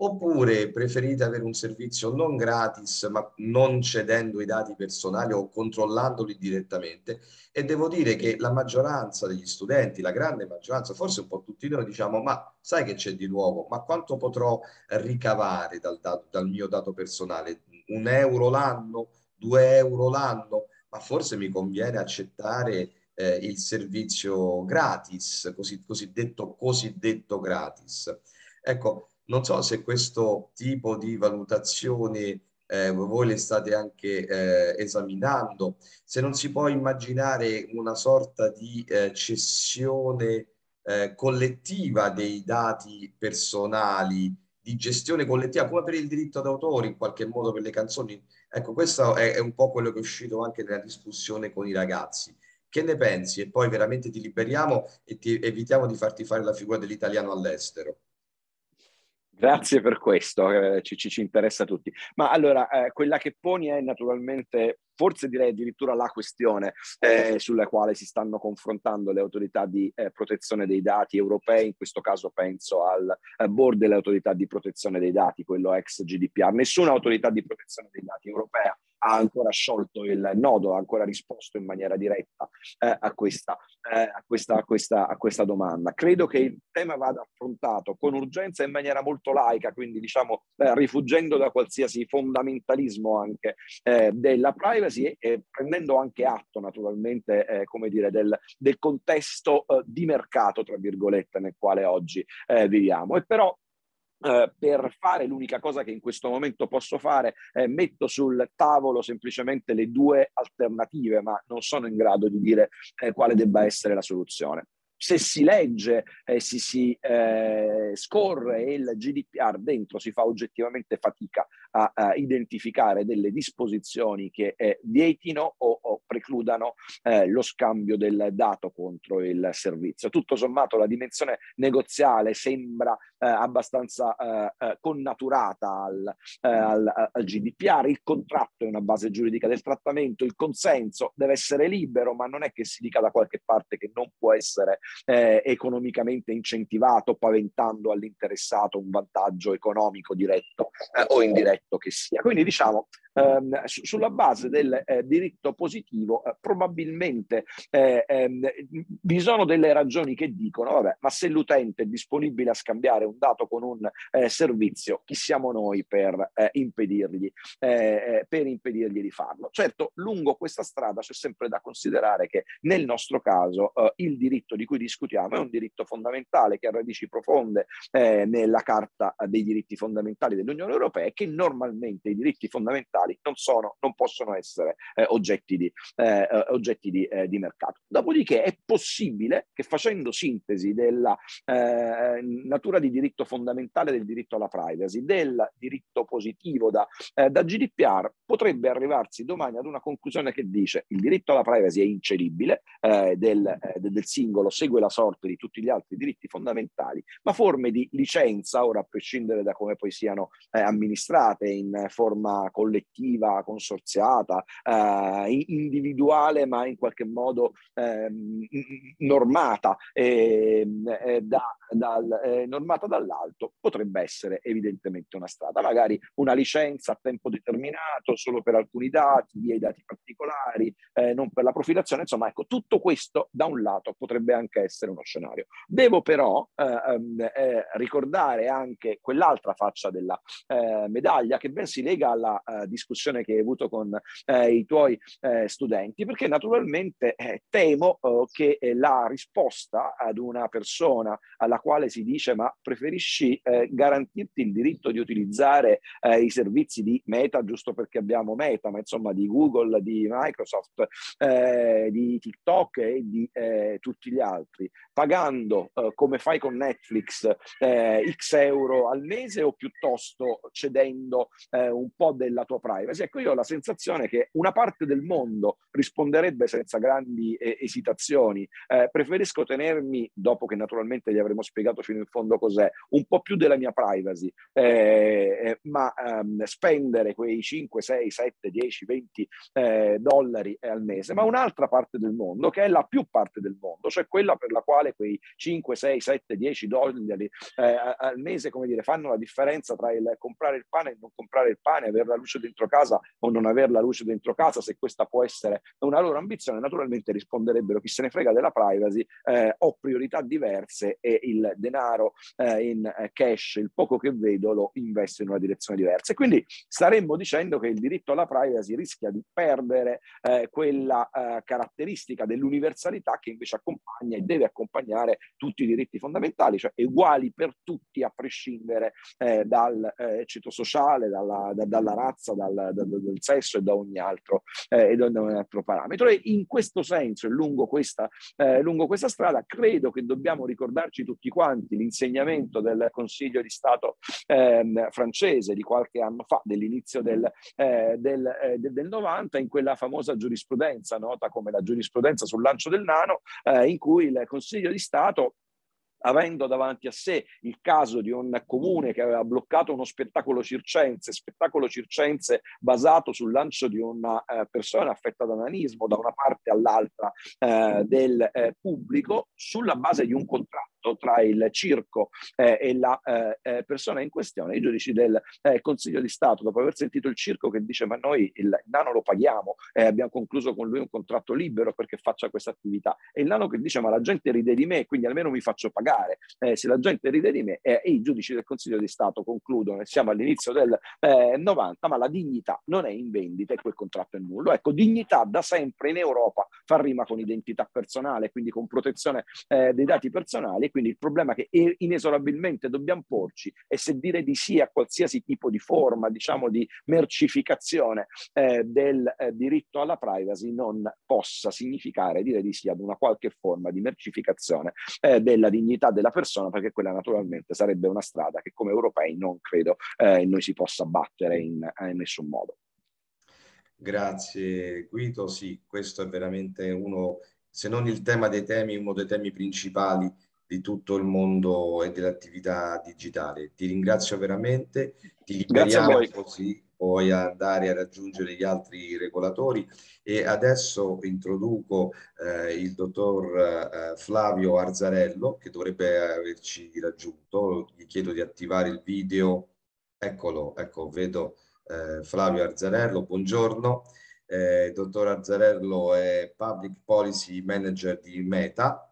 oppure preferite avere un servizio non gratis ma non cedendo i dati personali o controllandoli direttamente e devo dire che la maggioranza degli studenti, la grande maggioranza, forse un po' tutti noi diciamo ma sai che c'è di nuovo, ma quanto potrò ricavare dal, dato, dal mio dato personale? Un euro l'anno? Due euro l'anno? Ma forse mi conviene accettare eh, il servizio gratis, così, cosiddetto, cosiddetto gratis. Ecco, non so se questo tipo di valutazioni eh, voi le state anche eh, esaminando, se non si può immaginare una sorta di eh, cessione eh, collettiva dei dati personali, di gestione collettiva, come per il diritto d'autore in qualche modo per le canzoni. Ecco, questo è, è un po' quello che è uscito anche nella discussione con i ragazzi. Che ne pensi? E poi veramente ti liberiamo e ti evitiamo di farti fare la figura dell'italiano all'estero. Grazie per questo, eh, ci, ci, ci, interessa a tutti. Ma allora, eh, quella che poni è naturalmente, forse direi addirittura la questione eh, sulla quale si stanno confrontando le autorità di eh, protezione dei dati europee, in questo caso penso al eh, board delle autorità di protezione dei dati, quello ex GDPR. Nessuna autorità di protezione dei dati europea ha ancora sciolto il nodo, ha ancora risposto in maniera diretta eh, a, questa, eh, a, questa, a, questa, a, questa, domanda. Credo che il tema vada affrontato con urgenza in maniera molto laica, quindi diciamo eh, rifuggendo da qualsiasi fondamentalismo anche eh, della privacy e, e, prendendo anche atto naturalmente eh, come dire, del, del contesto eh, di mercato, tra virgolette, nel quale oggi viviamo. E però eh, per fare l'unica cosa che in questo momento posso fare, eh, metto sul tavolo semplicemente le due alternative, ma non sono in grado di dire eh, quale debba essere la soluzione se si legge e eh, si, si eh, scorre il GDPR dentro si fa oggettivamente fatica a, a identificare delle disposizioni che eh, vietino o, o precludano eh, lo scambio del dato contro il servizio. Tutto sommato la dimensione negoziale sembra eh, abbastanza eh, connaturata al, al, al GDPR, il contratto è una base giuridica del trattamento, il consenso deve essere libero, ma non è che si dica da qualche parte che non può essere eh, economicamente incentivato, paventando all'interessato un vantaggio economico diretto eh, o indiretto che sia. Quindi diciamo, ehm, su- sulla base del eh, diritto positivo, eh, probabilmente eh, ehm, vi sono delle ragioni che dicono, vabbè, ma se l'utente è disponibile a scambiare un dato con un eh, servizio, chi siamo noi per, impedirgli, per impedirgli di farlo? Certo, lungo questa strada c'è sempre da considerare che nel nostro caso il diritto di cui cui discutiamo è un diritto fondamentale che ha radici profonde eh, nella Carta dei diritti fondamentali dell'Unione Europea e che normalmente i diritti fondamentali non, sono, non possono essere eh, oggetti, di, eh, eh oggetti di, eh, di, mercato. Dopodiché è possibile che facendo sintesi della eh, natura di diritto fondamentale del diritto alla privacy, del diritto positivo da, da GDPR, potrebbe arrivarsi domani ad una conclusione che dice il diritto alla privacy è incelibile del, del singolo, segue la sorte di tutti gli altri diritti fondamentali, ma forme di licenza, ora a prescindere da come poi siano eh, amministrate in forma collettiva, consorziata, eh, individuale, ma in qualche modo ehm, ehm, eh, normata, da, dal, eh, normata dall'alto, potrebbe essere evidentemente una strada. Magari una licenza a tempo determinato solo per alcuni dati, via i dati particolari, eh, non per la profilazione, insomma, ecco, tutto questo da un lato potrebbe anche circa essere uno scenario. Devo però eh, ehm, eh, ricordare anche quell'altra faccia della eh, medaglia che ben si lega alla eh, discussione che hai avuto con eh, i tuoi eh, studenti, perché naturalmente temo che la risposta ad una persona alla quale si dice ma preferisci garantirti il diritto di utilizzare i servizi di Meta giusto perché abbiamo Meta, ma insomma di Google, di Microsoft, di TikTok e di tutti gli altri altri, pagando eh, come fai con Netflix eh, X euro al mese o piuttosto cedendo eh, un po' della tua privacy. Ecco, io ho la sensazione che una parte del mondo risponderebbe senza grandi eh, esitazioni. Eh, preferisco tenermi, dopo che naturalmente gli avremo spiegato fino in fondo cos'è, un po' più della mia privacy, eh, ma ehm, spendere quei 5, 6, 7, 10, 20 dollari al mese, ma un'altra parte del mondo, che è la più parte del mondo, cioè quella quella per la quale quei 5, 6, 7, 10 dollari eh, al mese come dire, fanno la differenza tra il comprare il pane e non comprare il pane, avere la luce dentro casa o non avere la luce dentro casa, se questa può essere una loro ambizione, naturalmente risponderebbero chi se ne frega della privacy, eh, ho priorità diverse e il denaro eh, in eh, cash, il poco che vedo, lo investo in una direzione diversa. E quindi staremmo dicendo che il diritto alla privacy rischia di perdere eh, quella eh, caratteristica dell'universalità che invece accompagna e deve accompagnare tutti i diritti fondamentali, cioè uguali per tutti a prescindere eh, dal eh, ceto sociale, dalla, da, dalla razza, dal, da, dal, sesso e da ogni altro, eh, e da ogni altro parametro. E in questo senso e lungo questa, eh, lungo questa strada credo che dobbiamo ricordarci tutti quanti l'insegnamento del Consiglio di Stato ehm, francese di qualche anno fa, dell'inizio del, eh, del, eh, del 90, in quella famosa giurisprudenza nota come la giurisprudenza sul lancio del nano, in cui il Consiglio di Stato avendo davanti a sé il caso di un comune che aveva bloccato uno spettacolo circense, spettacolo circense basato sul lancio di una eh, persona affetta da nanismo da una parte all'altra eh, del eh, pubblico sulla base di un contratto rapporto tra il circo eh, e la eh, eh, persona in questione, i giudici del eh, Consiglio di Stato, dopo aver sentito il circo che dice ma noi il nano lo paghiamo, eh, abbiamo concluso con lui un contratto libero perché faccia questa attività, e il nano che dice ma la gente ride di me, quindi almeno mi faccio pagare, eh, se la gente ride di me, e i giudici del Consiglio di Stato concludono, e siamo all'inizio del 90, ma la dignità non è in vendita e quel contratto è nullo. Ecco, dignità da sempre in Europa fa rima con identità personale, quindi con protezione dei dati personali e quindi il problema che inesorabilmente dobbiamo porci è se dire di sì a qualsiasi tipo di forma, diciamo, di mercificazione eh, del eh, diritto alla privacy non possa significare dire di sì ad una qualche forma di mercificazione eh, della dignità della persona, perché quella naturalmente sarebbe una strada che come europei non credo eh, noi si possa battere in, eh, in nessun modo. Grazie Guido, sì, questo è veramente uno, se non il tema dei temi, uno dei temi principali di tutto il mondo e dell'attività digitale. Ti ringrazio veramente, ti liberiamo così puoi andare a raggiungere gli altri regolatori e adesso introduco eh, il dottor eh, Flavio Arzarello che dovrebbe averci raggiunto, gli chiedo di attivare il video, eccolo, ecco vedo eh, Flavio Arzarello, buongiorno, eh, dottor Arzarello è Public Policy Manager di Meta,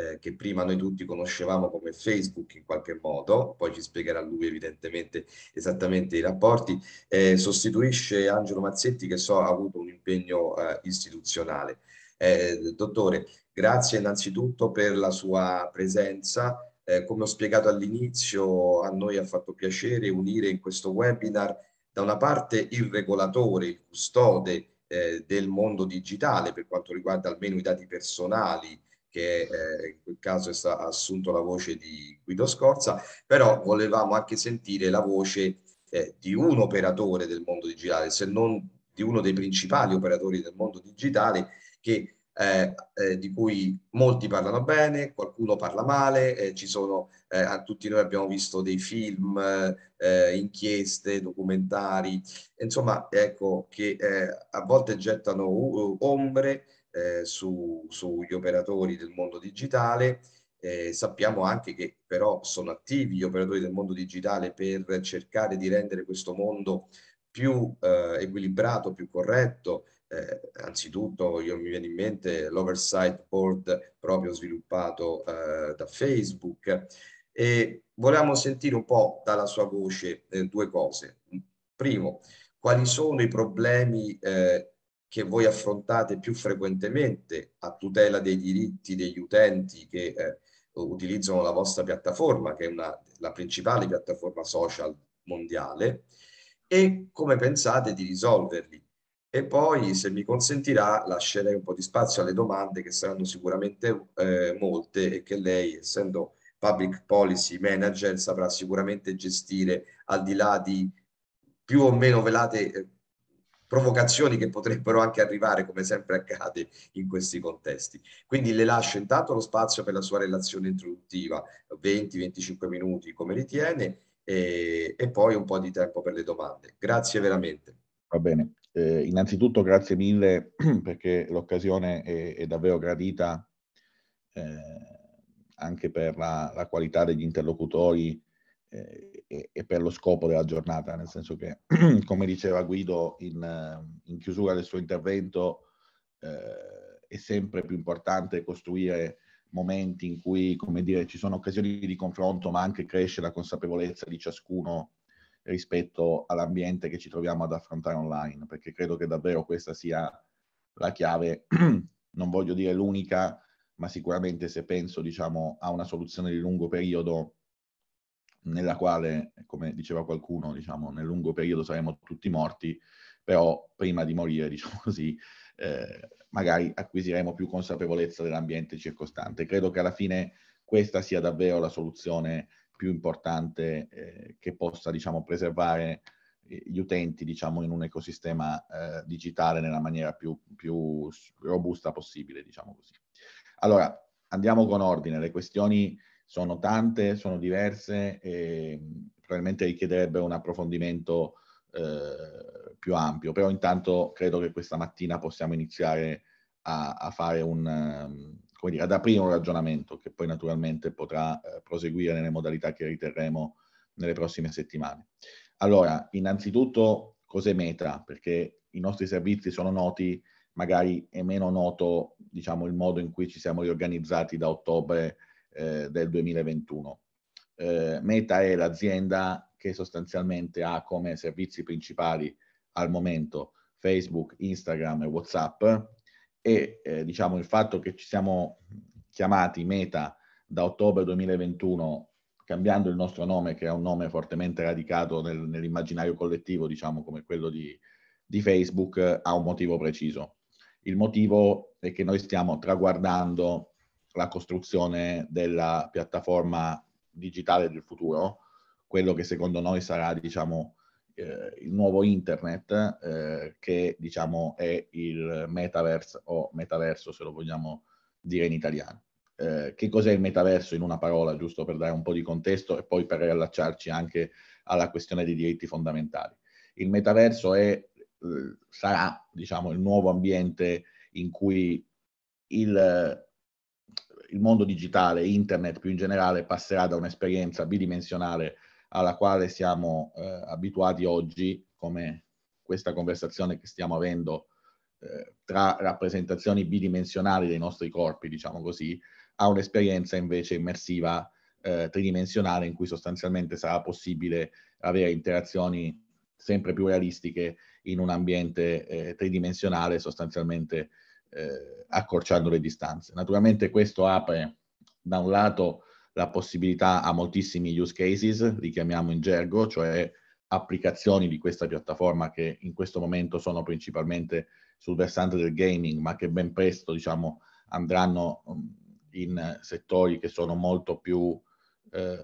eh, che prima noi tutti conoscevamo come Facebook in qualche modo, poi ci spiegherà lui evidentemente esattamente i rapporti, eh, sostituisce Angelo Mazzetti che so ha avuto un impegno eh, istituzionale. Eh, dottore, grazie innanzitutto per la sua presenza. Eh, come ho spiegato all'inizio, a noi ha fatto piacere unire in questo webinar da una parte il regolatore, il custode eh, del mondo digitale per quanto riguarda almeno i dati personali che eh, in quel caso sta, ha assunto la voce di Guido Scorza, però volevamo anche sentire la voce eh, di un operatore del mondo digitale, se non di uno dei principali operatori del mondo digitale che, eh, eh di cui molti parlano bene, qualcuno parla male, eh, ci sono, eh, tutti noi abbiamo visto dei film, inchieste, documentari, insomma ecco che a volte gettano ombre eh, sugli operatori del mondo digitale. Eh, sappiamo anche che però sono attivi gli operatori del mondo digitale per cercare di rendere questo mondo più eh, equilibrato, più corretto. Eh, anzitutto io mi viene in mente l'oversight board proprio sviluppato eh, da Facebook e volevamo sentire un po' dalla sua voce eh, due cose. Primo, quali sono i problemi eh, che voi affrontate più frequentemente a tutela dei diritti degli utenti che eh, utilizzano la vostra piattaforma, che è una, la principale piattaforma social mondiale, e come pensate di risolverli. E poi, se mi consentirà, lascerei un po' di spazio alle domande che saranno sicuramente eh, molte e che lei, essendo public policy manager, saprà sicuramente gestire al di là di più o meno velate eh, provocazioni che potrebbero anche arrivare, come sempre accade in questi contesti. Quindi le lascio intanto lo spazio per la sua relazione introduttiva, 20-25 minuti come ritiene, e, e, poi un po' di tempo per le domande. Grazie veramente. Va bene. Eh, innanzitutto grazie mille perché l'occasione è, è davvero gradita eh, anche per la, la, qualità degli interlocutori eh, e, per lo scopo della giornata, nel senso che, come diceva Guido in, eh, in chiusura del suo intervento, eh, è sempre più importante costruire momenti in cui, come dire, ci sono occasioni di confronto, ma anche cresce la consapevolezza di ciascuno rispetto all'ambiente che ci troviamo ad affrontare online, perché credo che davvero questa sia la chiave, non voglio dire l'unica, ma sicuramente se penso diciamo, a una soluzione di lungo periodo nella quale, come diceva qualcuno, diciamo, nel lungo periodo saremo tutti morti, però prima di morire, diciamo così, eh, magari acquisiremo più consapevolezza dell'ambiente circostante. Credo che alla fine questa sia davvero la soluzione più importante eh, che possa, diciamo, preservare eh, gli utenti, diciamo, in un ecosistema eh, digitale nella maniera più, più robusta possibile, diciamo così. Allora, andiamo con ordine. Le questioni sono tante, sono diverse e probabilmente richiederebbe un approfondimento eh, più ampio, però intanto credo che questa mattina possiamo iniziare a, a fare un, ehm, come dire, ad aprire un ragionamento che poi naturalmente potrà eh, proseguire nelle modalità che riterremo nelle prossime settimane. Allora, innanzitutto cos'è Meta? Perché i nostri servizi sono noti, magari è meno noto diciamo, il modo in cui ci siamo riorganizzati da ottobre eh, del 2021. Eh, Meta è l'azienda che sostanzialmente ha come servizi principali al momento Facebook, Instagram e WhatsApp e eh, diciamo il fatto che ci siamo chiamati Meta da ottobre 2021 cambiando il nostro nome che è un nome fortemente radicato nel, nell'immaginario collettivo diciamo come quello di, di Facebook ha un motivo preciso. Il motivo è che noi stiamo traguardando la costruzione della piattaforma digitale del futuro, quello che secondo noi sarà diciamo, eh, il nuovo internet, eh, che diciamo, è il metaverse o metaverso se lo vogliamo dire in italiano. Eh, che cos'è il metaverso in una parola, giusto per dare un po' di contesto e poi per riallacciarci anche alla questione dei diritti fondamentali. Il metaverso è, eh, sarà diciamo, il nuovo ambiente in cui il il mondo digitale, internet più in generale, passerà da un'esperienza bidimensionale alla quale siamo eh, abituati oggi, come questa conversazione che stiamo avendo eh, tra rappresentazioni bidimensionali dei nostri corpi, diciamo così, a un'esperienza invece immersiva eh, tridimensionale in cui sostanzialmente sarà possibile avere interazioni sempre più realistiche in un ambiente eh, tridimensionale, sostanzialmente eh, accorciando le distanze. Naturalmente questo apre da un lato la possibilità a moltissimi use cases, li chiamiamo in gergo, cioè applicazioni di questa piattaforma che in questo momento sono principalmente sul versante del gaming, ma che ben presto diciamo, andranno mm, in settori che sono molto più eh,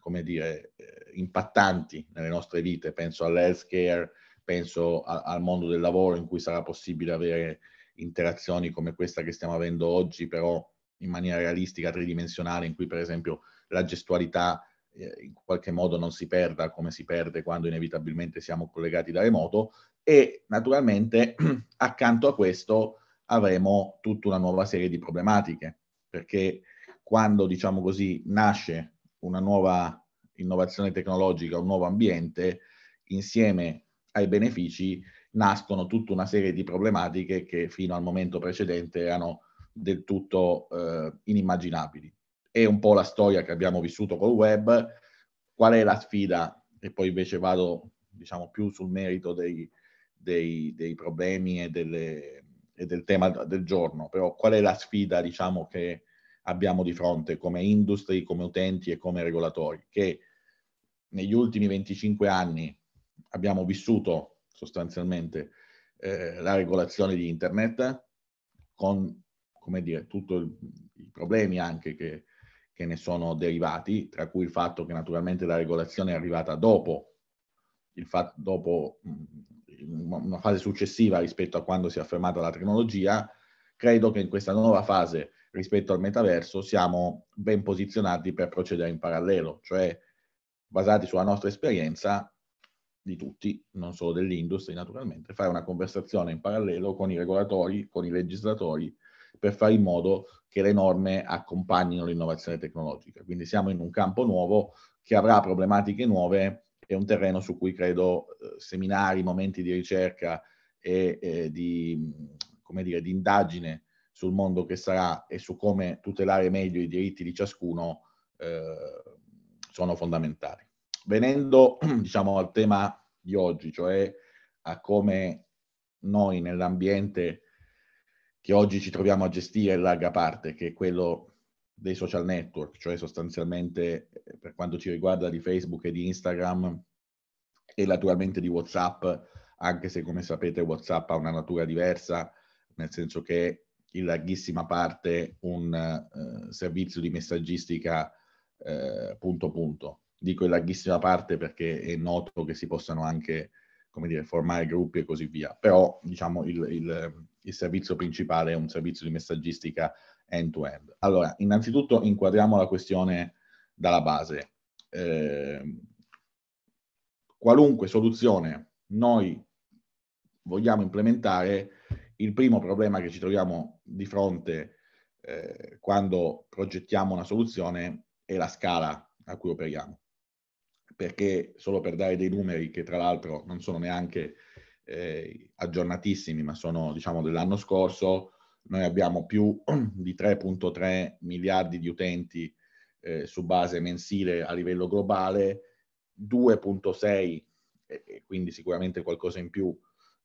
come dire, eh, impattanti nelle nostre vite. Penso all'healthcare, penso a, al mondo del lavoro in cui sarà possibile avere interazioni come questa che stiamo avendo oggi, però in maniera realistica, tridimensionale, in cui per esempio la gestualità eh, in qualche modo non si perda come si perde quando inevitabilmente siamo collegati da remoto e naturalmente accanto a questo avremo tutta una nuova serie di problematiche perché quando diciamo così nasce una nuova innovazione tecnologica, un nuovo ambiente insieme ai benefici nascono tutta una serie di problematiche che fino al momento precedente erano del tutto eh, inimmaginabili. È un po' la storia che abbiamo vissuto col web. Qual è la sfida? E poi invece vado diciamo, più sul merito dei, dei, dei problemi e, delle, e, del tema del giorno, però qual è la sfida diciamo, che abbiamo di fronte come industry, come utenti e come regolatori? Che negli ultimi 25 anni abbiamo vissuto sostanzialmente eh, la regolazione di internet con, come dire, tutti i problemi anche che, che ne sono derivati, tra cui il fatto che naturalmente la regolazione è arrivata dopo, il fatto, dopo mm, una fase successiva rispetto a quando si è affermata la tecnologia, credo che in questa nuova fase rispetto al metaverso siamo ben posizionati per procedere in parallelo, cioè basati sulla nostra esperienza di tutti, non solo dell'industria naturalmente, fare una conversazione in parallelo con i regolatori, con i legislatori, per fare in modo che le norme accompagnino l'innovazione tecnologica. Quindi siamo in un campo nuovo che avrà problematiche nuove e un terreno su cui credo eh, seminari, momenti di ricerca e, e di, dire, di indagine sul mondo che sarà e su come tutelare meglio i diritti di ciascuno eh, sono fondamentali. Venendo diciamo, al tema di oggi, cioè a come noi nell'ambiente che oggi ci troviamo a gestire in larga parte, che è quello dei social network, cioè sostanzialmente eh, per quanto ci riguarda di Facebook e di Instagram e naturalmente di WhatsApp, anche se come sapete WhatsApp ha una natura diversa, nel senso che è in larghissima parte un eh, servizio di messaggistica eh, punto punto, dico in larghissima parte perché è noto che si possano anche, come dire, formare gruppi e così via. Però, diciamo, il, il, il servizio principale è un servizio di messaggistica end-to-end. Allora, innanzitutto inquadriamo la questione dalla base. Eh, qualunque soluzione noi vogliamo implementare, il primo problema che ci troviamo di fronte eh, quando progettiamo una soluzione è la scala a cui operiamo perché solo per dare dei numeri che tra l'altro non sono neanche eh, aggiornatissimi, ma sono diciamo dell'anno scorso, noi abbiamo più di 3.3 miliardi di utenti eh, su base mensile a livello globale, 2.6, eh, quindi sicuramente qualcosa in più,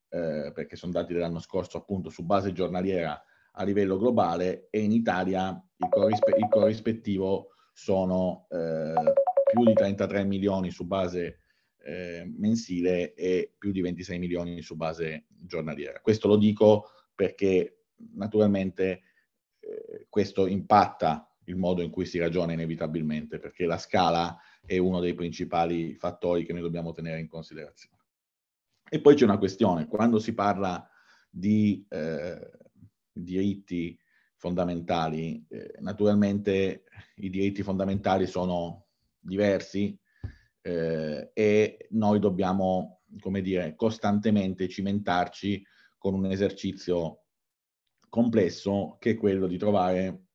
eh, perché sono dati dell'anno scorso appunto su base giornaliera a livello globale e in Italia il, corrispe- il corrispettivo sono eh, più di 33 milioni su base eh, mensile e più di 26 milioni su base giornaliera. Questo lo dico perché naturalmente eh, questo impatta il modo in cui si ragiona inevitabilmente, perché la scala è uno dei principali fattori che noi dobbiamo tenere in considerazione. E poi c'è una questione, quando si parla di eh, diritti fondamentali, eh, naturalmente i diritti fondamentali sono diversi eh, e noi dobbiamo, come dire, costantemente cimentarci con un esercizio complesso che è quello di trovare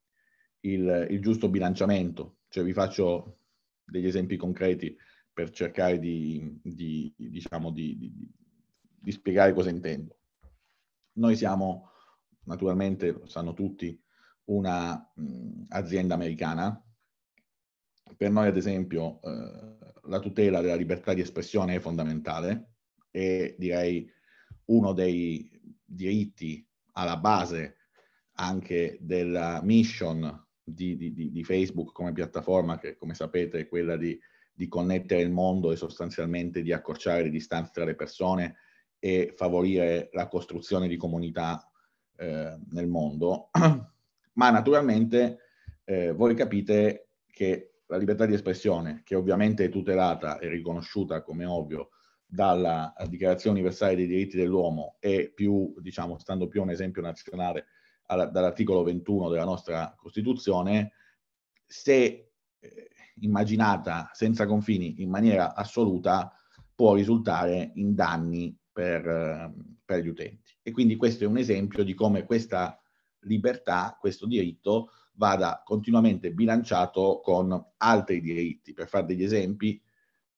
il, il giusto bilanciamento. Cioè vi faccio degli esempi concreti per cercare di, di diciamo, di, di, di spiegare cosa intendo. Noi siamo, naturalmente, lo sanno tutti, una azienda americana per noi ad esempio eh, la tutela della libertà di espressione è fondamentale e direi uno dei diritti alla base anche della mission di, di, di Facebook come piattaforma che come sapete è quella di, di, connettere il mondo e sostanzialmente di accorciare le distanze tra le persone e favorire la costruzione di comunità eh, nel mondo ma naturalmente eh, voi capite che la libertà di espressione, che ovviamente è tutelata e riconosciuta, come ovvio, dalla Dichiarazione Universale dei Diritti dell'Uomo e più, diciamo, stando più a un esempio nazionale, alla, dall'articolo 21 della nostra Costituzione, se eh, immaginata senza confini in maniera assoluta, può risultare in danni per, per gli utenti. E quindi questo è un esempio di come questa libertà, questo diritto, vada continuamente bilanciato con altri diritti. Per fare degli esempi,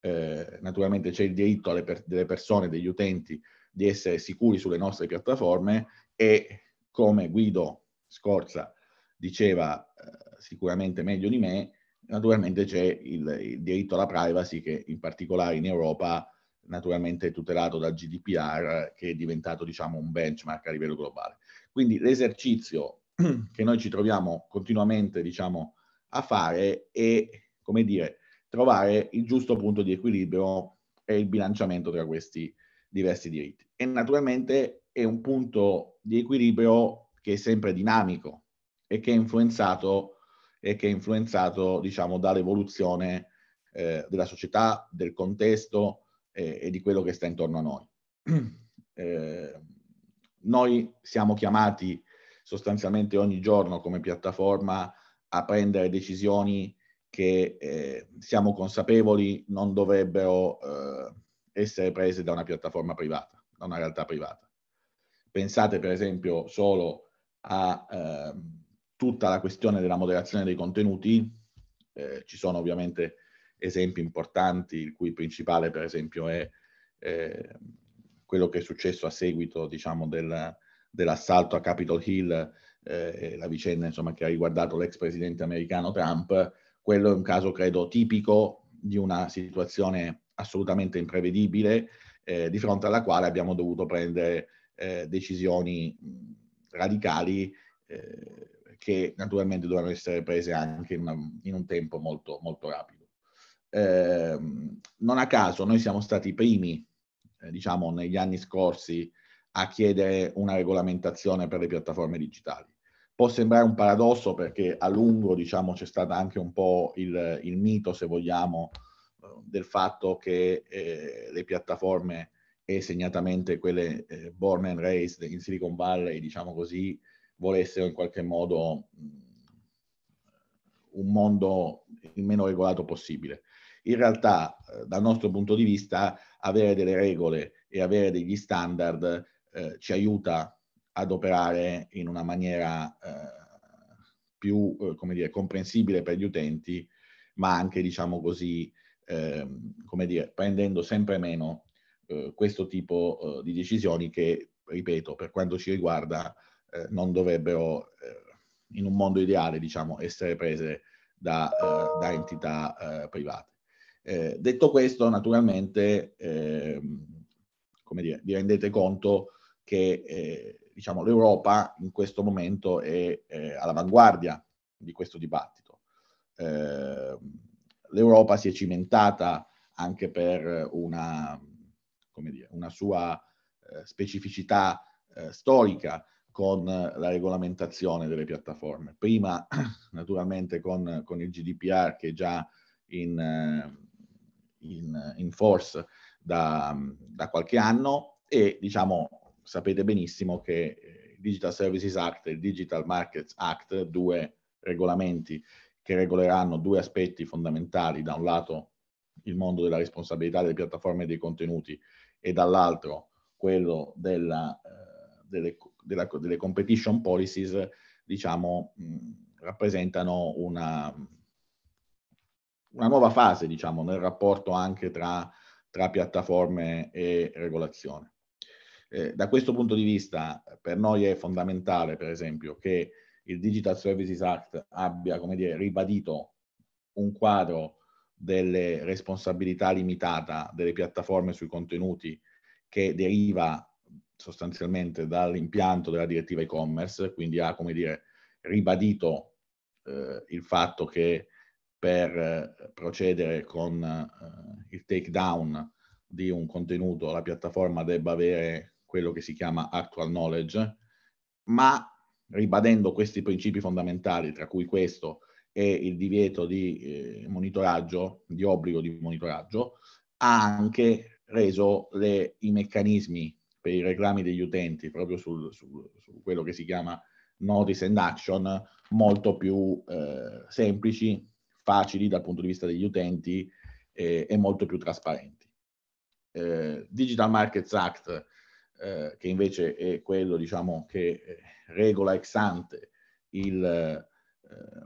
eh, naturalmente c'è il diritto per, delle persone, degli utenti, di essere sicuri sulle nostre piattaforme e come Guido Scorza diceva eh, sicuramente meglio di me, naturalmente c'è il, il, diritto alla privacy che in particolare in Europa naturalmente è tutelato dal GDPR che è diventato diciamo un benchmark a livello globale. Quindi l'esercizio che noi ci troviamo continuamente, diciamo, a fare è, come dire, trovare il giusto punto di equilibrio e il bilanciamento tra questi diversi diritti. E naturalmente è un punto di equilibrio che è sempre dinamico e che è influenzato, e che è influenzato diciamo, dall'evoluzione eh, della società, del contesto eh, e di quello che sta intorno a noi. Eh, noi siamo chiamati sostanzialmente ogni giorno come piattaforma a prendere decisioni che eh, siamo consapevoli non dovrebbero eh, essere prese da una piattaforma privata, da una realtà privata. Pensate per esempio solo a eh, tutta la questione della moderazione dei contenuti, eh, ci sono ovviamente esempi importanti, il cui principale per esempio è eh, quello che è successo a seguito diciamo, del, dell'assalto a Capitol Hill, eh, la vicenda insomma, che ha riguardato l'ex presidente americano Trump, quello è un caso credo tipico di una situazione assolutamente imprevedibile eh, di fronte alla quale abbiamo dovuto prendere eh, decisioni radicali eh, che naturalmente dovevano essere prese anche in, una, in un tempo molto, molto rapido. Ehm, non a caso noi siamo stati i primi, eh, diciamo negli anni scorsi, a chiedere una regolamentazione per le piattaforme digitali. Può sembrare un paradosso perché a lungo diciamo, c'è stato anche un po' il, il mito, se vogliamo, del fatto che eh, le piattaforme e segnatamente quelle eh, born and raised in Silicon Valley, diciamo così, volessero in qualche modo mh, mm, un mondo il meno regolato possibile. In realtà, eh, dal nostro punto di vista, avere delle regole e avere degli standard eh, ci aiuta ad operare in una maniera eh, più, eh, come dire, comprensibile per gli utenti, ma anche, diciamo così, ehm, come dire, prendendo sempre meno eh, questo tipo di decisioni che, ripeto, per quanto ci riguarda, non dovrebbero, in un mondo ideale, diciamo, essere prese da, da entità private. Eh, detto questo, naturalmente, eh, come dire, vi rendete conto che eh, diciamo, l'Europa in questo momento è eh, all'avanguardia di questo dibattito. Eh, L'Europa si è cimentata anche per una, dire, una sua eh, specificità eh, storica con la regolamentazione delle piattaforme. Prima, naturalmente, con, con il GDPR che è già in, eh, in, in force da, da qualche anno e diciamo sapete benissimo che il eh, Digital Services Act e il Digital Markets Act, due regolamenti che regoleranno due aspetti fondamentali, da un lato il mondo della responsabilità delle piattaforme e dei contenuti e dall'altro quello della, eh, delle, della, delle, competition policies, diciamo, rappresentano una, una, nuova fase, diciamo, nel rapporto anche tra, tra piattaforme e regolazione. Eh, da questo punto di vista per noi è fondamentale, per esempio, che il Digital Services Act abbia, come dire, ribadito un quadro delle responsabilità limitata delle piattaforme sui contenuti che deriva sostanzialmente dall'impianto della direttiva e-commerce, quindi ha, come dire, ribadito eh, il fatto che per eh, procedere con eh, il takedown di un contenuto la piattaforma debba avere quello che si chiama actual knowledge, ma ribadendo questi principi fondamentali, tra cui questo e il divieto di eh, monitoraggio, di obbligo di monitoraggio, ha anche reso le, i meccanismi per i reclami degli utenti, proprio su quello che si chiama notice and action, molto più eh, semplici, facili dal punto di vista degli utenti eh, e molto più trasparenti. Eh, Digital Markets Act eh, che invece è quello diciamo, che eh, regola ex ante il eh,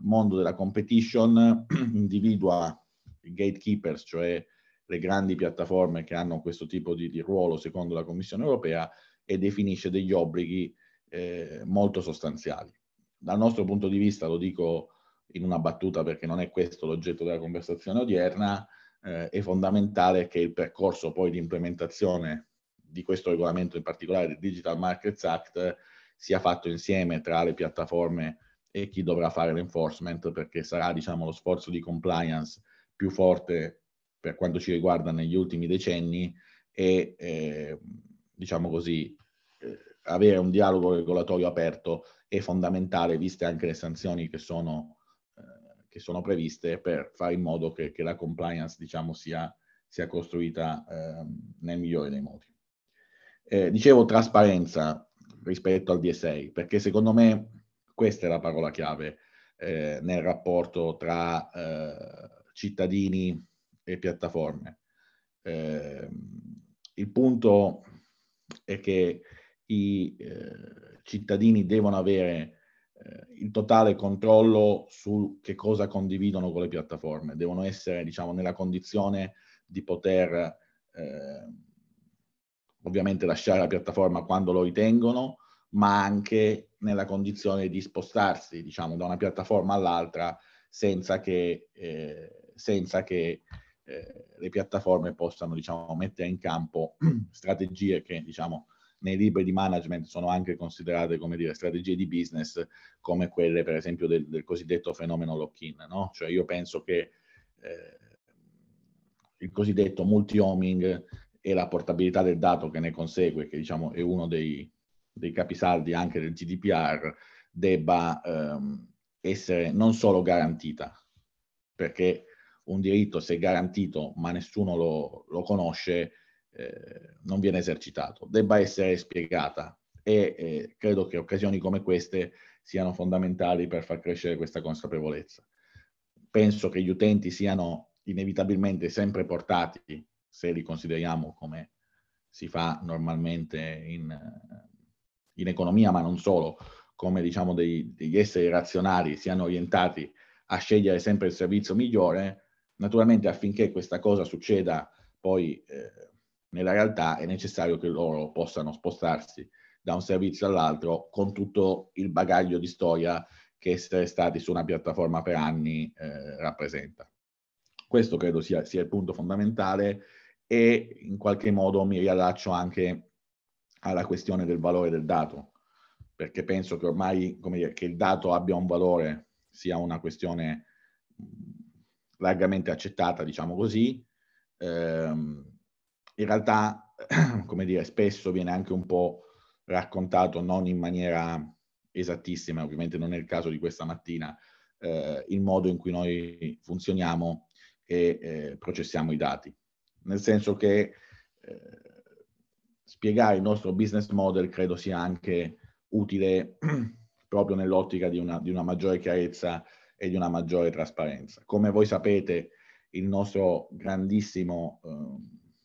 mondo della competition, individua i gatekeepers, cioè le grandi piattaforme che hanno questo tipo di, di ruolo secondo la Commissione europea e definisce degli obblighi eh, molto sostanziali. Dal nostro punto di vista, lo dico in una battuta perché non è questo l'oggetto della conversazione odierna, eh, è fondamentale che il percorso poi di implementazione di questo regolamento, in particolare del Digital Markets Act, sia fatto insieme tra le piattaforme e chi dovrà fare l'enforcement, perché sarà diciamo, lo sforzo di compliance più forte per quanto ci riguarda negli ultimi decenni e eh, diciamo così eh, avere un dialogo regolatorio aperto è fondamentale viste anche le sanzioni che sono, eh, che sono previste per fare in modo che, che la compliance diciamo, sia, sia costruita ehm, nel migliore dei modi. Eh, dicevo trasparenza rispetto al DSA, perché secondo me questa è la parola chiave eh, nel rapporto tra eh, cittadini e piattaforme. Eh, il punto è che i eh, cittadini devono avere eh, il totale controllo su che cosa condividono con le piattaforme, devono essere diciamo, nella condizione di poter eh, ovviamente lasciare la piattaforma quando lo ritengono, ma anche nella condizione di spostarsi, diciamo, da una piattaforma all'altra senza che, eh, senza che eh, le piattaforme possano, diciamo, mettere in campo strategie che, diciamo, nei libri di management sono anche considerate, come dire, strategie di business, come quelle, per esempio, del, del cosiddetto fenomeno lock-in, no? Cioè io penso che eh, il cosiddetto multi-homing e la portabilità del dato che ne consegue, che diciamo è uno dei, dei capisaldi anche del GDPR, debba ehm, essere non solo garantita, perché un diritto se garantito ma nessuno lo, lo conosce eh, non viene esercitato, debba essere spiegata e eh, credo che occasioni come queste siano fondamentali per far crescere questa consapevolezza. Penso che gli utenti siano inevitabilmente sempre portati se li consideriamo come si fa normalmente in, eh, in economia, ma non solo, come diciamo dei, degli esseri razionali siano orientati a scegliere sempre il servizio migliore, naturalmente affinché questa cosa succeda poi eh, nella realtà è necessario che loro possano spostarsi da un servizio all'altro con tutto il bagaglio di storia che essere stati su una piattaforma per anni eh, rappresenta. Questo credo sia, sia il punto fondamentale e in qualche modo mi riallaccio anche alla questione del valore del dato, perché penso che ormai come dire, che il dato abbia un valore sia una questione mm, largamente accettata, diciamo così. Eh, in realtà, come dire, spesso viene anche un po' raccontato non in maniera esattissima, ovviamente non è il caso di questa mattina, eh, il modo in cui noi funzioniamo e eh, processiamo i dati nel senso che eh, spiegare il nostro business model credo sia anche utile proprio nell'ottica di una, di una maggiore chiarezza e di una maggiore trasparenza. Come voi sapete, il nostro grandissimo eh,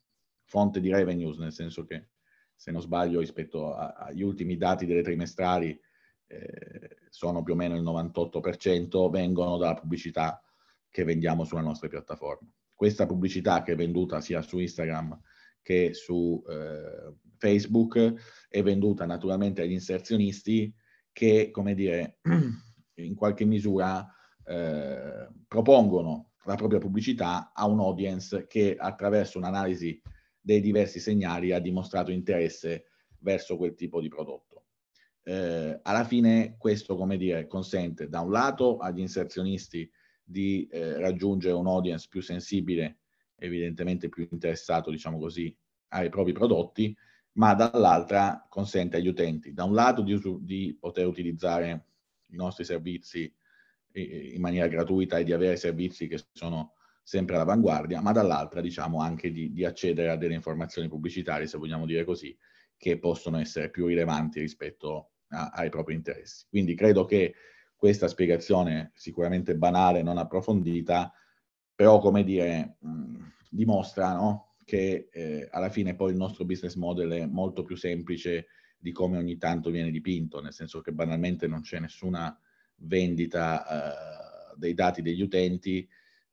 fonte di revenues, nel senso che se non sbaglio rispetto a, agli ultimi dati delle trimestrali eh, sono più o meno il 98%, vengono dalla pubblicità che vendiamo sulla nostra piattaforma questa pubblicità che è venduta sia su Instagram che su eh, Facebook è venduta naturalmente agli inserzionisti che, come dire, in qualche misura eh, propongono la propria pubblicità a un audience che attraverso un'analisi dei diversi segnali ha dimostrato interesse verso quel tipo di prodotto. Eh, alla fine questo, come dire, consente da un lato agli inserzionisti di eh, raggiungere un audience più sensibile, evidentemente più interessato, diciamo così, ai propri prodotti, ma dall'altra consente agli utenti, da un lato, di, di poter utilizzare i nostri servizi in maniera gratuita e di avere servizi che sono sempre all'avanguardia, ma dall'altra diciamo anche di, di, accedere a delle informazioni pubblicitarie, se vogliamo dire così, che possono essere più rilevanti rispetto a, ai propri interessi. Quindi credo che questa spiegazione sicuramente banale, non approfondita, però come dire, mh, mm, dimostra no? che eh, alla fine poi il nostro business model è molto più semplice di come ogni tanto viene dipinto, nel senso che banalmente non c'è nessuna vendita eh, dei dati degli utenti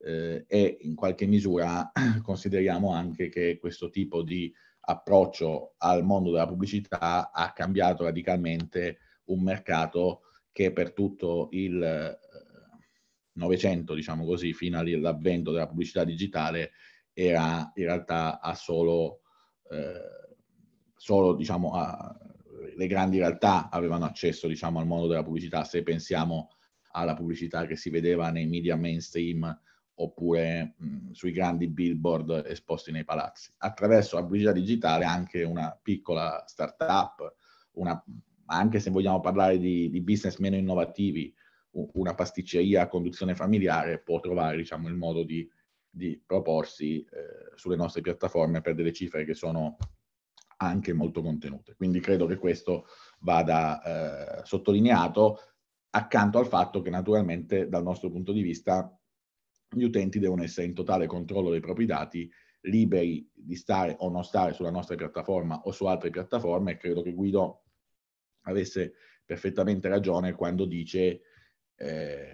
eh, e in qualche misura consideriamo anche che questo tipo di approccio al mondo della pubblicità ha cambiato radicalmente un mercato che per tutto il eh, Novecento, diciamo così, fino all'avvento della pubblicità digitale, era in realtà a solo, eh, solo diciamo, a, le grandi realtà avevano accesso diciamo, al mondo della pubblicità, se pensiamo alla pubblicità che si vedeva nei media mainstream oppure mh, sui grandi billboard esposti nei palazzi. Attraverso la pubblicità digitale anche una piccola start-up, una ma anche se vogliamo parlare di, di business meno innovativi, una pasticceria a conduzione familiare può trovare diciamo, il modo di, di proporsi eh, sulle nostre piattaforme per delle cifre che sono anche molto contenute. Quindi credo che questo vada eh, sottolineato accanto al fatto che naturalmente dal nostro punto di vista gli utenti devono essere in totale controllo dei propri dati, liberi di stare o non stare sulla nostra piattaforma o su altre piattaforme e credo che Guido avesse perfettamente ragione quando dice eh,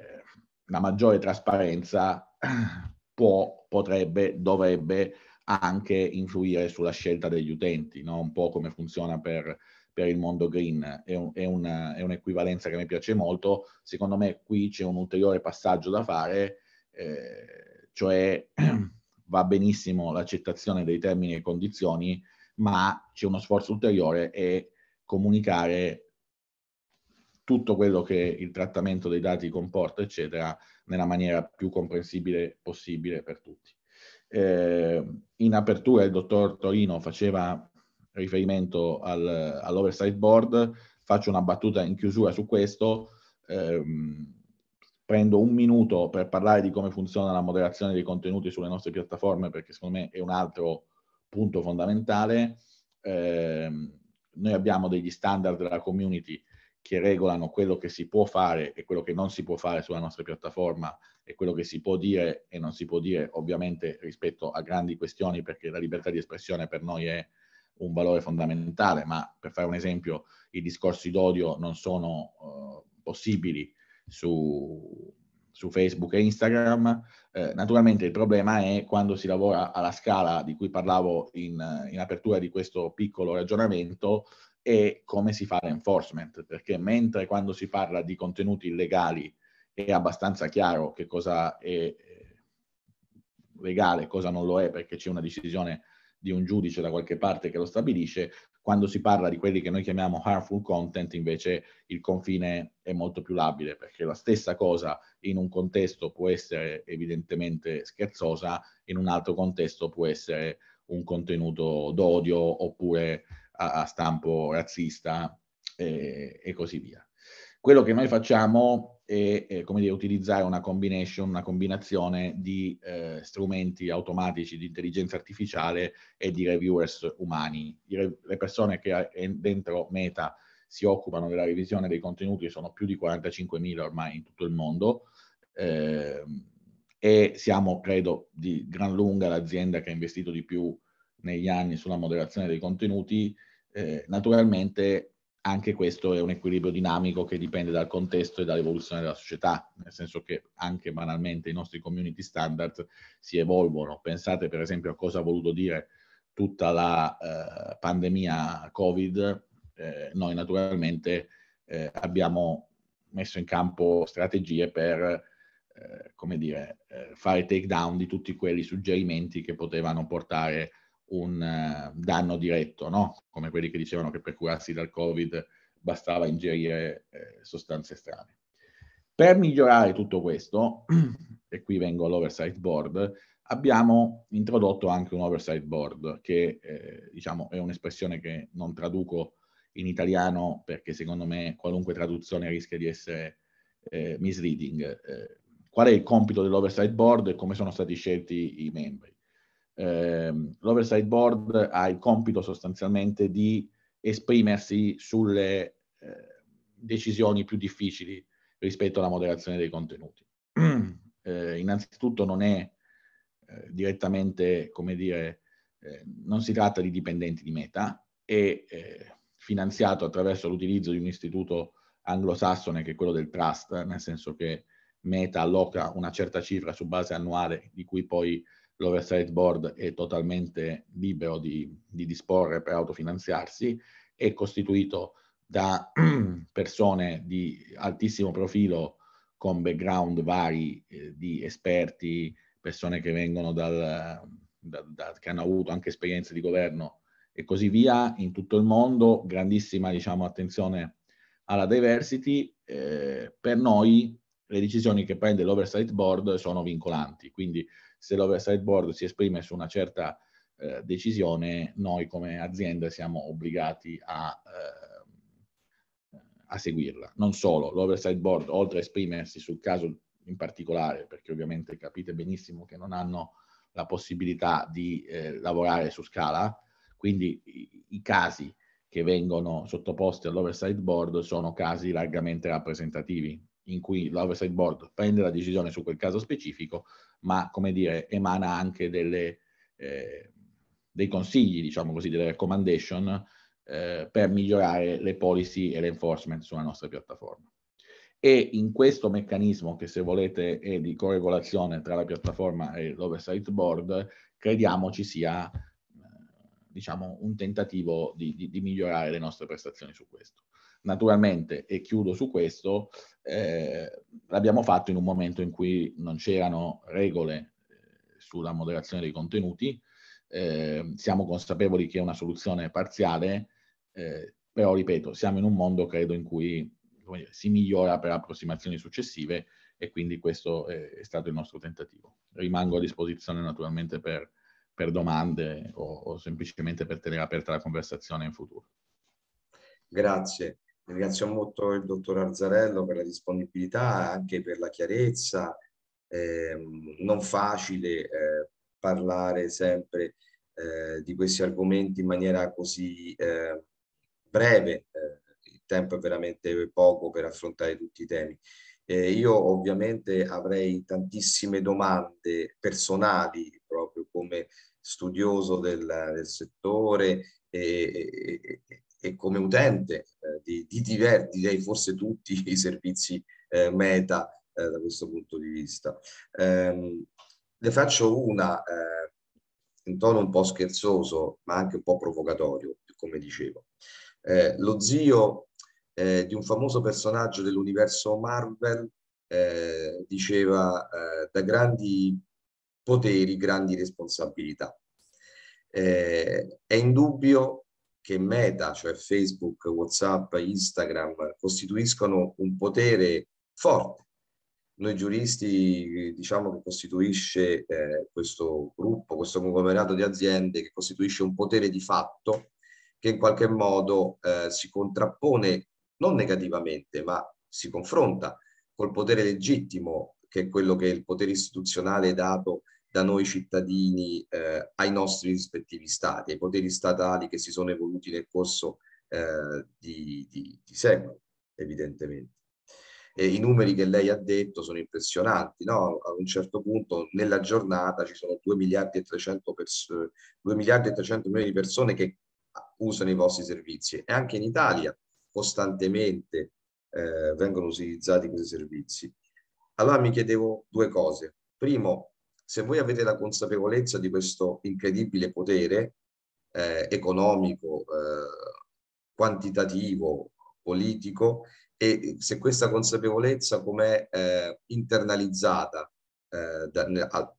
la maggiore trasparenza può, potrebbe, dovrebbe anche influire sulla scelta degli utenti, no? un po' come funziona per, per il mondo green, è, un, è, una, è, un'equivalenza che mi piace molto, secondo me qui c'è un ulteriore passaggio da fare, eh, cioè va benissimo l'accettazione dei termini e condizioni, ma c'è uno sforzo ulteriore e comunicare tutto quello che il trattamento dei dati comporta, eccetera, nella maniera più comprensibile possibile per tutti. Eh, in apertura il dottor Torino faceva riferimento al, all'oversight board, faccio una battuta in chiusura su questo, ehm, prendo un minuto per parlare di come funziona la moderazione dei contenuti sulle nostre piattaforme, perché secondo me è un altro punto fondamentale. Eh, noi abbiamo degli standard della community che regolano quello che si può fare e quello che non si può fare sulla nostra piattaforma e quello che si può dire e non si può dire ovviamente rispetto a grandi questioni perché la libertà di espressione per noi è un valore fondamentale, ma per fare un esempio i discorsi d'odio non sono uh, possibili su, su, Facebook e Instagram. Eh, naturalmente il problema è quando si lavora alla scala di cui parlavo in, in apertura di questo piccolo ragionamento, e come si fa l'enforcement, perché mentre quando si parla di contenuti illegali è abbastanza chiaro che cosa è eh, legale, cosa non lo è, perché c'è una decisione di un giudice da qualche parte che lo stabilisce, quando si parla di quelli che noi chiamiamo harmful content invece il confine è molto più labile, perché la stessa cosa in un contesto può essere evidentemente scherzosa, in un altro contesto può essere un contenuto d'odio oppure a, a stampo razzista eh, e così via. Quello che noi facciamo è, è come dire, utilizzare una combination, una combinazione di eh, strumenti automatici di intelligenza artificiale e di reviewers umani. Le persone che dentro Meta si occupano della revisione dei contenuti sono più di 45.000 ormai in tutto il mondo. Eh, e siamo, credo, di gran lunga l'azienda che ha investito di più negli anni sulla moderazione dei contenuti eh, naturalmente anche questo è un equilibrio dinamico che dipende dal contesto e dall'evoluzione della società, nel senso che anche banalmente i nostri community standard si evolvono. Pensate per esempio a cosa ha voluto dire tutta la eh, pandemia Covid, eh, noi naturalmente eh, abbiamo messo in campo strategie per eh, come dire, eh, fare take down di tutti quei suggerimenti che potevano portare a un eh, danno diretto, no? come quelli che dicevano che per curarsi dal Covid bastava ingerire eh, sostanze strane. Per migliorare tutto questo, e qui vengo all'oversight board, abbiamo introdotto anche un oversight board, che eh, diciamo, è un'espressione che non traduco in italiano perché secondo me qualunque traduzione rischia di essere eh, misleading. Eh, qual è il compito dell'oversight board e come sono stati scelti i membri? Ehm, l'oversight board ha il compito sostanzialmente di esprimersi sulle eh, decisioni più difficili rispetto alla moderazione dei contenuti. Eh, innanzitutto non è eh, direttamente, come dire, eh, non si tratta di dipendenti di Meta, è eh, finanziato attraverso l'utilizzo di un istituto anglosassone che è quello del trust, nel senso che Meta alloca una certa cifra su base annuale di cui poi l'Oversight Board è totalmente libero di, di disporre per autofinanziarsi, è costituito da persone di altissimo profilo con background vari eh, di esperti, persone che vengono dal, da, da, che hanno avuto anche esperienze di governo e così via in tutto il mondo, grandissima diciamo, attenzione alla diversity, eh, per noi le decisioni che prende l'Oversight Board sono vincolanti, quindi se l'oversight board si esprime su una certa eh, decisione, noi come azienda siamo obbligati a, eh, a seguirla. Non solo, l'oversight board, oltre a esprimersi sul caso in particolare, perché ovviamente capite benissimo che non hanno la possibilità di eh, lavorare su scala, quindi i, i casi che vengono sottoposti all'oversight board sono casi largamente rappresentativi, in cui l'Oversight Board prende la decisione su quel caso specifico, ma come dire, emana anche delle, eh, dei consigli, diciamo così, delle recommendation eh, per migliorare le policy e l'enforcement sulla nostra piattaforma. E in questo meccanismo che se volete è di corregolazione tra la piattaforma e l'Oversight Board, crediamo ci sia eh, diciamo, un tentativo di, di, di migliorare le nostre prestazioni su questo naturalmente, e chiudo su questo, eh, l'abbiamo fatto in un momento in cui non c'erano regole eh, sulla moderazione dei contenuti, eh, siamo consapevoli che è una soluzione parziale, eh, però ripeto, siamo in un mondo credo in cui dire, si migliora per approssimazioni successive e quindi questo è, eh, è, stato il nostro tentativo. Rimango a disposizione naturalmente per, per domande o, o semplicemente per tenere aperta la conversazione in futuro. Grazie. Ringrazio molto il dottor Arzarello per la disponibilità, e anche per la chiarezza. Eh, non facile eh, parlare sempre eh, di questi argomenti in maniera così eh, breve. Eh, il tempo è veramente poco per affrontare tutti i temi. io ovviamente avrei tantissime domande personali, proprio come studioso del, del settore e, e, e come utente eh, di, di diversi, direi forse tutti i servizi eh, meta eh, da questo punto di vista. ne ehm, faccio una in tono un po' scherzoso, ma anche un po' provocatorio, come dicevo. Eh, lo zio eh, di un famoso personaggio dell'universo Marvel eh, diceva da grandi poteri, grandi responsabilità. è indubbio che Meta, cioè Facebook, WhatsApp, Instagram, costituiscono un potere forte. Noi giuristi diciamo che costituisce eh, questo gruppo, questo conglomerato di aziende che costituisce un potere di fatto che in qualche modo eh, si contrappone non negativamente, ma si confronta col potere legittimo che è quello che il potere istituzionale è dato a da noi cittadini eh, ai nostri rispettivi stati, ai poteri statali che si sono evoluti nel corso eh, di, di, di secoli, evidentemente. E I numeri che lei ha detto sono impressionanti, no? Ad un certo punto nella giornata ci sono 2 miliardi e 300, pers- 2 miliardi e 300 milioni di persone che usano i vostri servizi e anche in Italia costantemente eh, vengono utilizzati questi servizi. Allora mi chiedevo due cose. Primo, se voi avete la consapevolezza di questo incredibile potere eh, economico, eh, quantitativo, politico, e se questa consapevolezza com'è eh, internalizzata eh, da, a,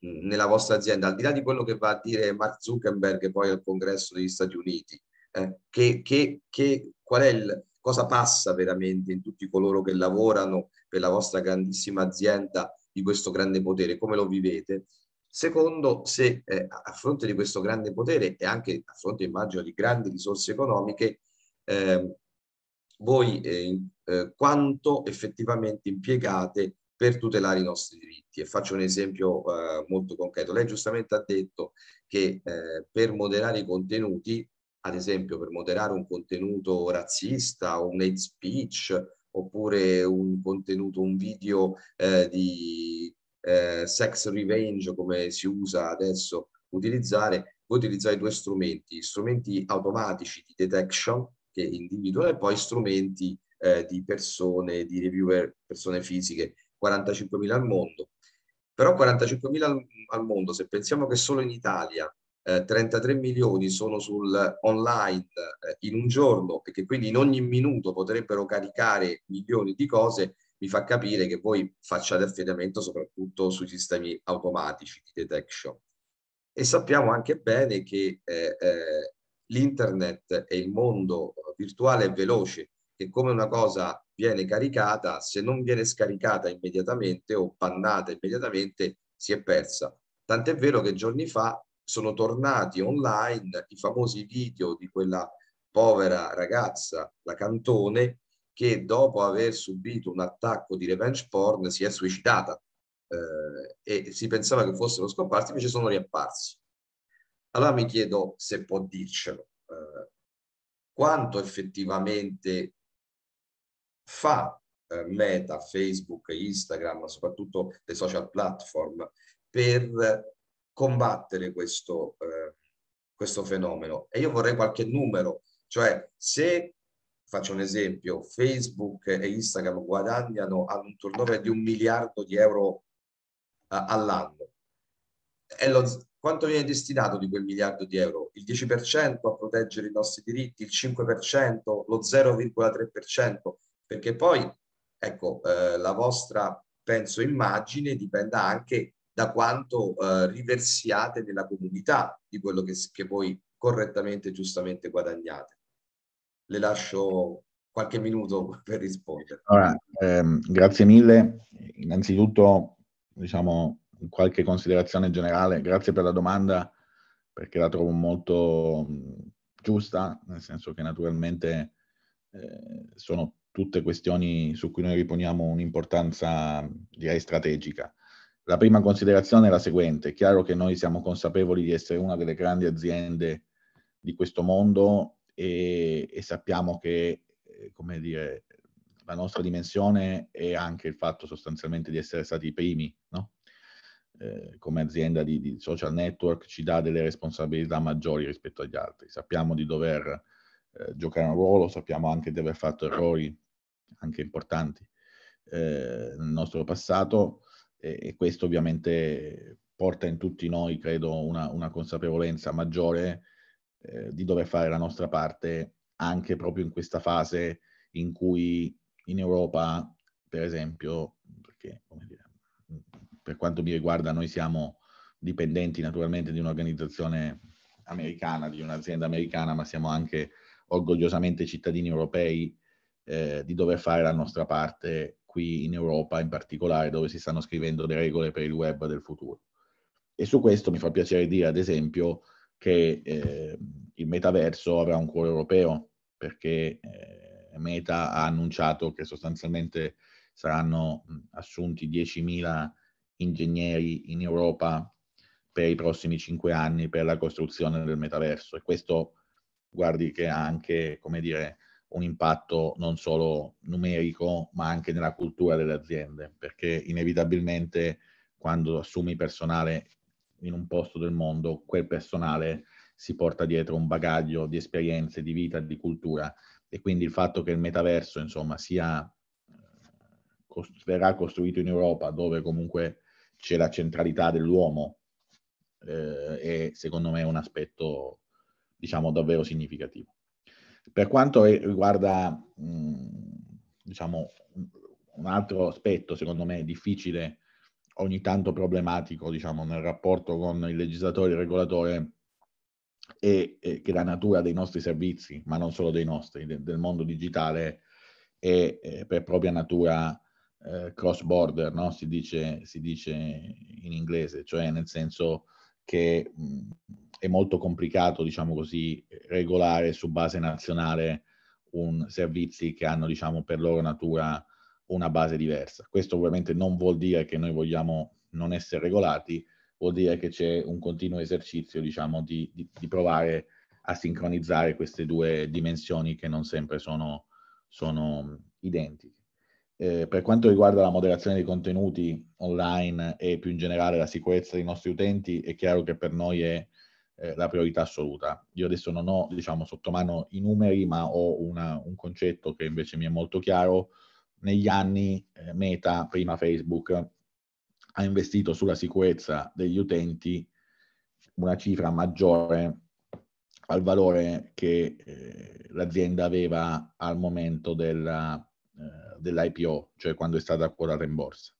nella vostra azienda, al di là di quello che va a dire Mark Zuckerberg poi al congresso degli Stati Uniti, eh, che, che, che, qual è il, cosa passa veramente in tutti coloro che lavorano per la vostra grandissima azienda di questo grande potere, come lo vivete. Secondo, se eh, a fronte di questo grande potere e anche a fronte, immagino, di grandi risorse economiche, ehm, eh, voi eh, quanto effettivamente impiegate per tutelare i nostri diritti. E faccio un esempio eh, molto concreto. Lei giustamente ha detto che eh, per moderare i contenuti, ad esempio per moderare un contenuto razzista o un hate speech, oppure un contenuto, un video eh, di eh, sex revenge come si usa adesso utilizzare, voi utilizzare due strumenti, strumenti automatici di detection che individuano e poi strumenti eh, di persone, di reviewer, persone fisiche, 45.000 al mondo. Però 45.000 al, al mondo, se pensiamo che solo in Italia 33 eh, milioni sono sul online eh, in un giorno e che quindi in ogni minuto potrebbero caricare milioni di cose, mi fa capire che voi facciate affidamento soprattutto sui sistemi automatici di detection. E sappiamo anche bene che eh, eh l'internet e il mondo virtuale è veloce, che come una cosa viene caricata, se non viene scaricata immediatamente o pannata immediatamente, si è persa. Tant'è vero che giorni fa sono tornati online i famosi video di quella povera ragazza, la Cantone, che dopo aver subito un attacco di revenge porn si è suicidata eh, e si pensava che fossero scomparsi, invece sono riapparsi. Allora mi chiedo se può dircelo, eh, quanto effettivamente fa eh, Meta, Facebook, Instagram, soprattutto le social platform, per combattere questo, eh, questo fenomeno. E io vorrei qualche numero, cioè se faccio un esempio, Facebook e Instagram guadagnano hanno un turnover di un miliardo di euro eh, all'anno. E lo, quanto viene destinato di quel miliardo di euro? Il 10% a proteggere i nostri diritti, il 5%, lo 0,3%, perché poi, ecco, eh, la vostra, penso, immagine dipenda anche da quanto eh, riversiate nella comunità di quello che, che voi correttamente e giustamente guadagnate. Le lascio qualche minuto per rispondere. Allora, ehm, grazie mille. Innanzitutto, diciamo, qualche considerazione generale. Grazie per la domanda, perché la trovo molto mm, giusta, nel senso che naturalmente eh, sono tutte questioni su cui noi riponiamo un'importanza, direi, strategica. La prima considerazione è la seguente, è chiaro che noi siamo consapevoli di essere una delle grandi aziende di questo mondo e, e sappiamo che, eh, come dire, la nostra dimensione è anche il fatto sostanzialmente di essere stati i primi, no? Eh, come azienda di, di, social network ci dà delle responsabilità maggiori rispetto agli altri. Sappiamo di dover eh, giocare un ruolo, sappiamo anche di aver fatto errori anche importanti eh, nel nostro passato, e, e questo ovviamente porta in tutti noi, credo, una, una consapevolezza maggiore eh, di dover fare la nostra parte anche proprio in questa fase in cui in Europa, per esempio, perché, dire, per quanto mi riguarda noi siamo dipendenti naturalmente di un'organizzazione americana, di un'azienda americana, ma siamo anche orgogliosamente cittadini europei eh, di dover fare la nostra parte qui in Europa in particolare, dove si stanno scrivendo le regole per il web del futuro. E su questo mi fa piacere dire, ad esempio, che eh, il metaverso avrà un cuore europeo, perché eh, Meta ha annunciato che sostanzialmente saranno assunti 10.000 ingegneri in Europa per i prossimi cinque anni per la costruzione del metaverso. E questo, guardi, che ha anche, come dire, un impatto non solo numerico, ma anche nella cultura delle aziende, perché inevitabilmente quando assumi personale in un posto del mondo, quel personale si porta dietro un bagaglio di esperienze, di vita, di cultura e quindi il fatto che il metaverso, insomma, sia, eh, verrà costruito in Europa, dove comunque c'è la centralità dell'uomo, eh, è secondo me un aspetto, diciamo, davvero significativo. Per quanto riguarda, diciamo, un altro aspetto, secondo me, difficile, ogni tanto problematico, diciamo, nel rapporto con il legislatore e il regolatore, è, che la natura dei nostri servizi, ma non solo dei nostri, del mondo digitale, è per propria natura eh, cross border, no? si, dice, si dice in inglese, cioè nel senso che è molto complicato, diciamo così, regolare su base nazionale un servizi che hanno, diciamo, per loro natura una base diversa. Questo ovviamente non vuol dire che noi vogliamo non essere regolati, vuol dire che c'è un continuo esercizio, diciamo, di, di, di provare a sincronizzare queste due dimensioni che non sempre sono, sono identiche eh, per quanto riguarda la moderazione dei contenuti online e più in generale la sicurezza dei nostri utenti, è chiaro che per noi è eh, la priorità assoluta. Io adesso non ho, diciamo, sotto mano i numeri, ma ho una, un concetto che invece mi è molto chiaro. Negli anni eh, Meta, prima Facebook, ha investito sulla sicurezza degli utenti una cifra maggiore al valore che eh, l'azienda aveva al momento della eh, dell'IPO, cioè quando è stata quotata in borsa,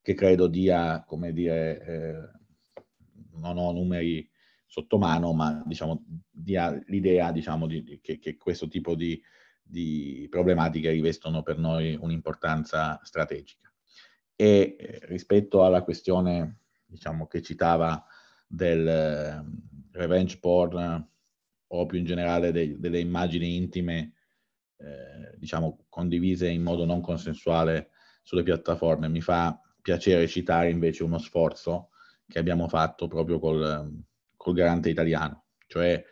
che credo dia, come dire, eh, non ho numeri sotto mano, ma diciamo, dia l'idea diciamo, di, di, che, che, questo tipo di, di problematiche rivestono per noi un'importanza strategica. E eh, rispetto alla questione diciamo, che citava del eh, revenge porn o più in generale de- delle immagini intime eh, diciamo, condivise in modo non consensuale sulle piattaforme. Mi fa piacere citare invece uno sforzo che abbiamo fatto proprio col, col garante italiano, cioè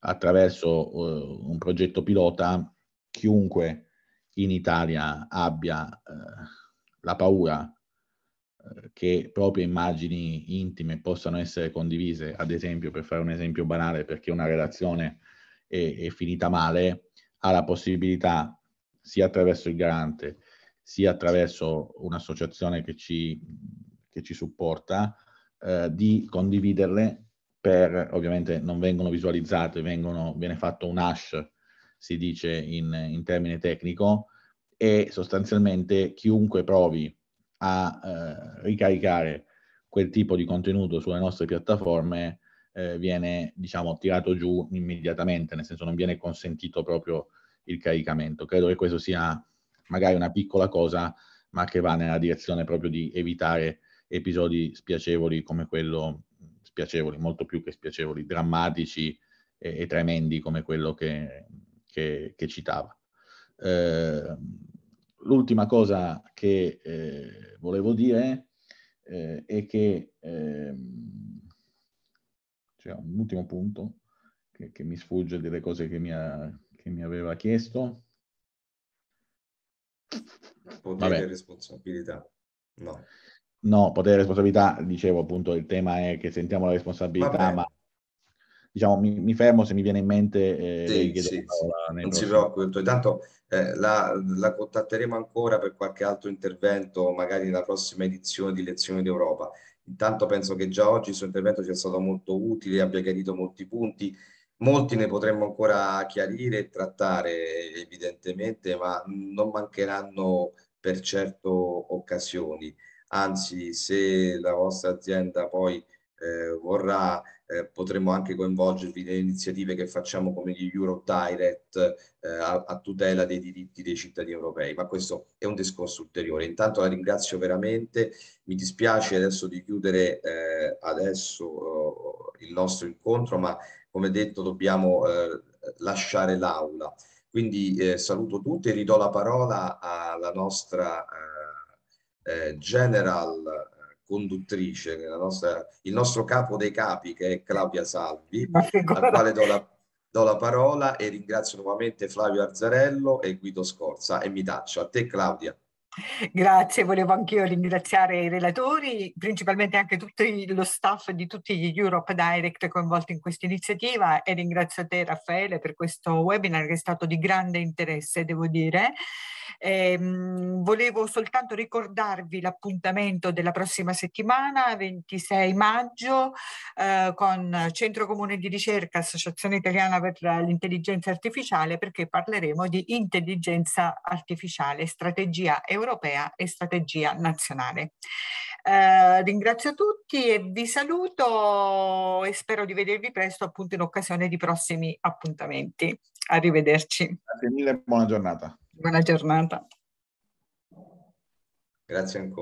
attraverso uh, un progetto pilota chiunque in Italia abbia uh, la paura che proprie immagini intime possano essere condivise, ad esempio, per fare un esempio banale, perché una relazione è, è finita male, ha la possibilità, sia attraverso il garante, sia attraverso un'associazione che ci, che ci supporta, eh, di condividerle per, ovviamente non vengono visualizzate, vengono, viene fatto un hash, si dice in, in termine tecnico, e sostanzialmente chiunque provi a eh, ricaricare quel tipo di contenuto sulle nostre piattaforme eh, viene diciamo, tirato giù immediatamente, nel senso non viene consentito proprio il caricamento. Credo che questo sia magari una piccola cosa, ma che va nella direzione proprio di evitare episodi spiacevoli come quello, spiacevoli, molto più che spiacevoli, drammatici e, e tremendi come quello che, che, che citava. Eh, l'ultima cosa che eh, volevo dire eh, è che ehm, c'è cioè, un ultimo punto che, che, mi sfugge delle cose che mi, ha, che mi aveva chiesto. Potere e responsabilità. No. No, potere e responsabilità, dicevo appunto, il tema è che sentiamo la responsabilità, Vabbè. ma diciamo mi, mi, fermo se mi viene in mente. Eh, sì, sì, sì. Non si preoccupi, intanto eh, la, la, contatteremo ancora per qualche altro intervento, magari nella prossima edizione di Lezioni d'Europa. Intanto penso che già oggi il suo intervento sia stato molto utile, abbia chiarito molti punti, molti ne potremmo ancora chiarire e trattare evidentemente, ma non mancheranno per certo occasioni. Anzi, se la vostra azienda poi eh, vorrà, eh, potremo anche coinvolgervi nelle iniziative che facciamo come gli Euro Direct eh, a, a, tutela dei diritti dei cittadini europei, ma questo è un discorso ulteriore. Intanto la ringrazio veramente, mi dispiace adesso di chiudere eh, adesso eh, il nostro incontro, ma come detto dobbiamo eh, lasciare l'aula. Quindi saluto tutti e ridò la parola alla nostra General conduttrice, la nostra, il nostro capo dei capi, che è Claudia Salvi, al quale do la, do la parola e ringrazio nuovamente Flavio Arzarello e Guido Scorza e mi taccio. A te Claudia. Grazie, volevo anch'io ringraziare i relatori, principalmente anche tutto lo staff di tutti gli Europe Direct coinvolti in questa iniziativa e ringrazio te Raffaele per questo webinar che è stato di grande interesse, devo dire. Eh, volevo soltanto ricordarvi l'appuntamento della prossima settimana, 26 maggio, eh, con Centro Comune di Ricerca, Associazione Italiana per l'Intelligenza Artificiale, perché parleremo di intelligenza artificiale, strategia europea e strategia nazionale. Eh, ringrazio tutti e vi saluto e spero di vedervi presto appunto in occasione di prossimi appuntamenti. Arrivederci. Grazie mille, buona giornata. Buona giornata. Grazie ancora.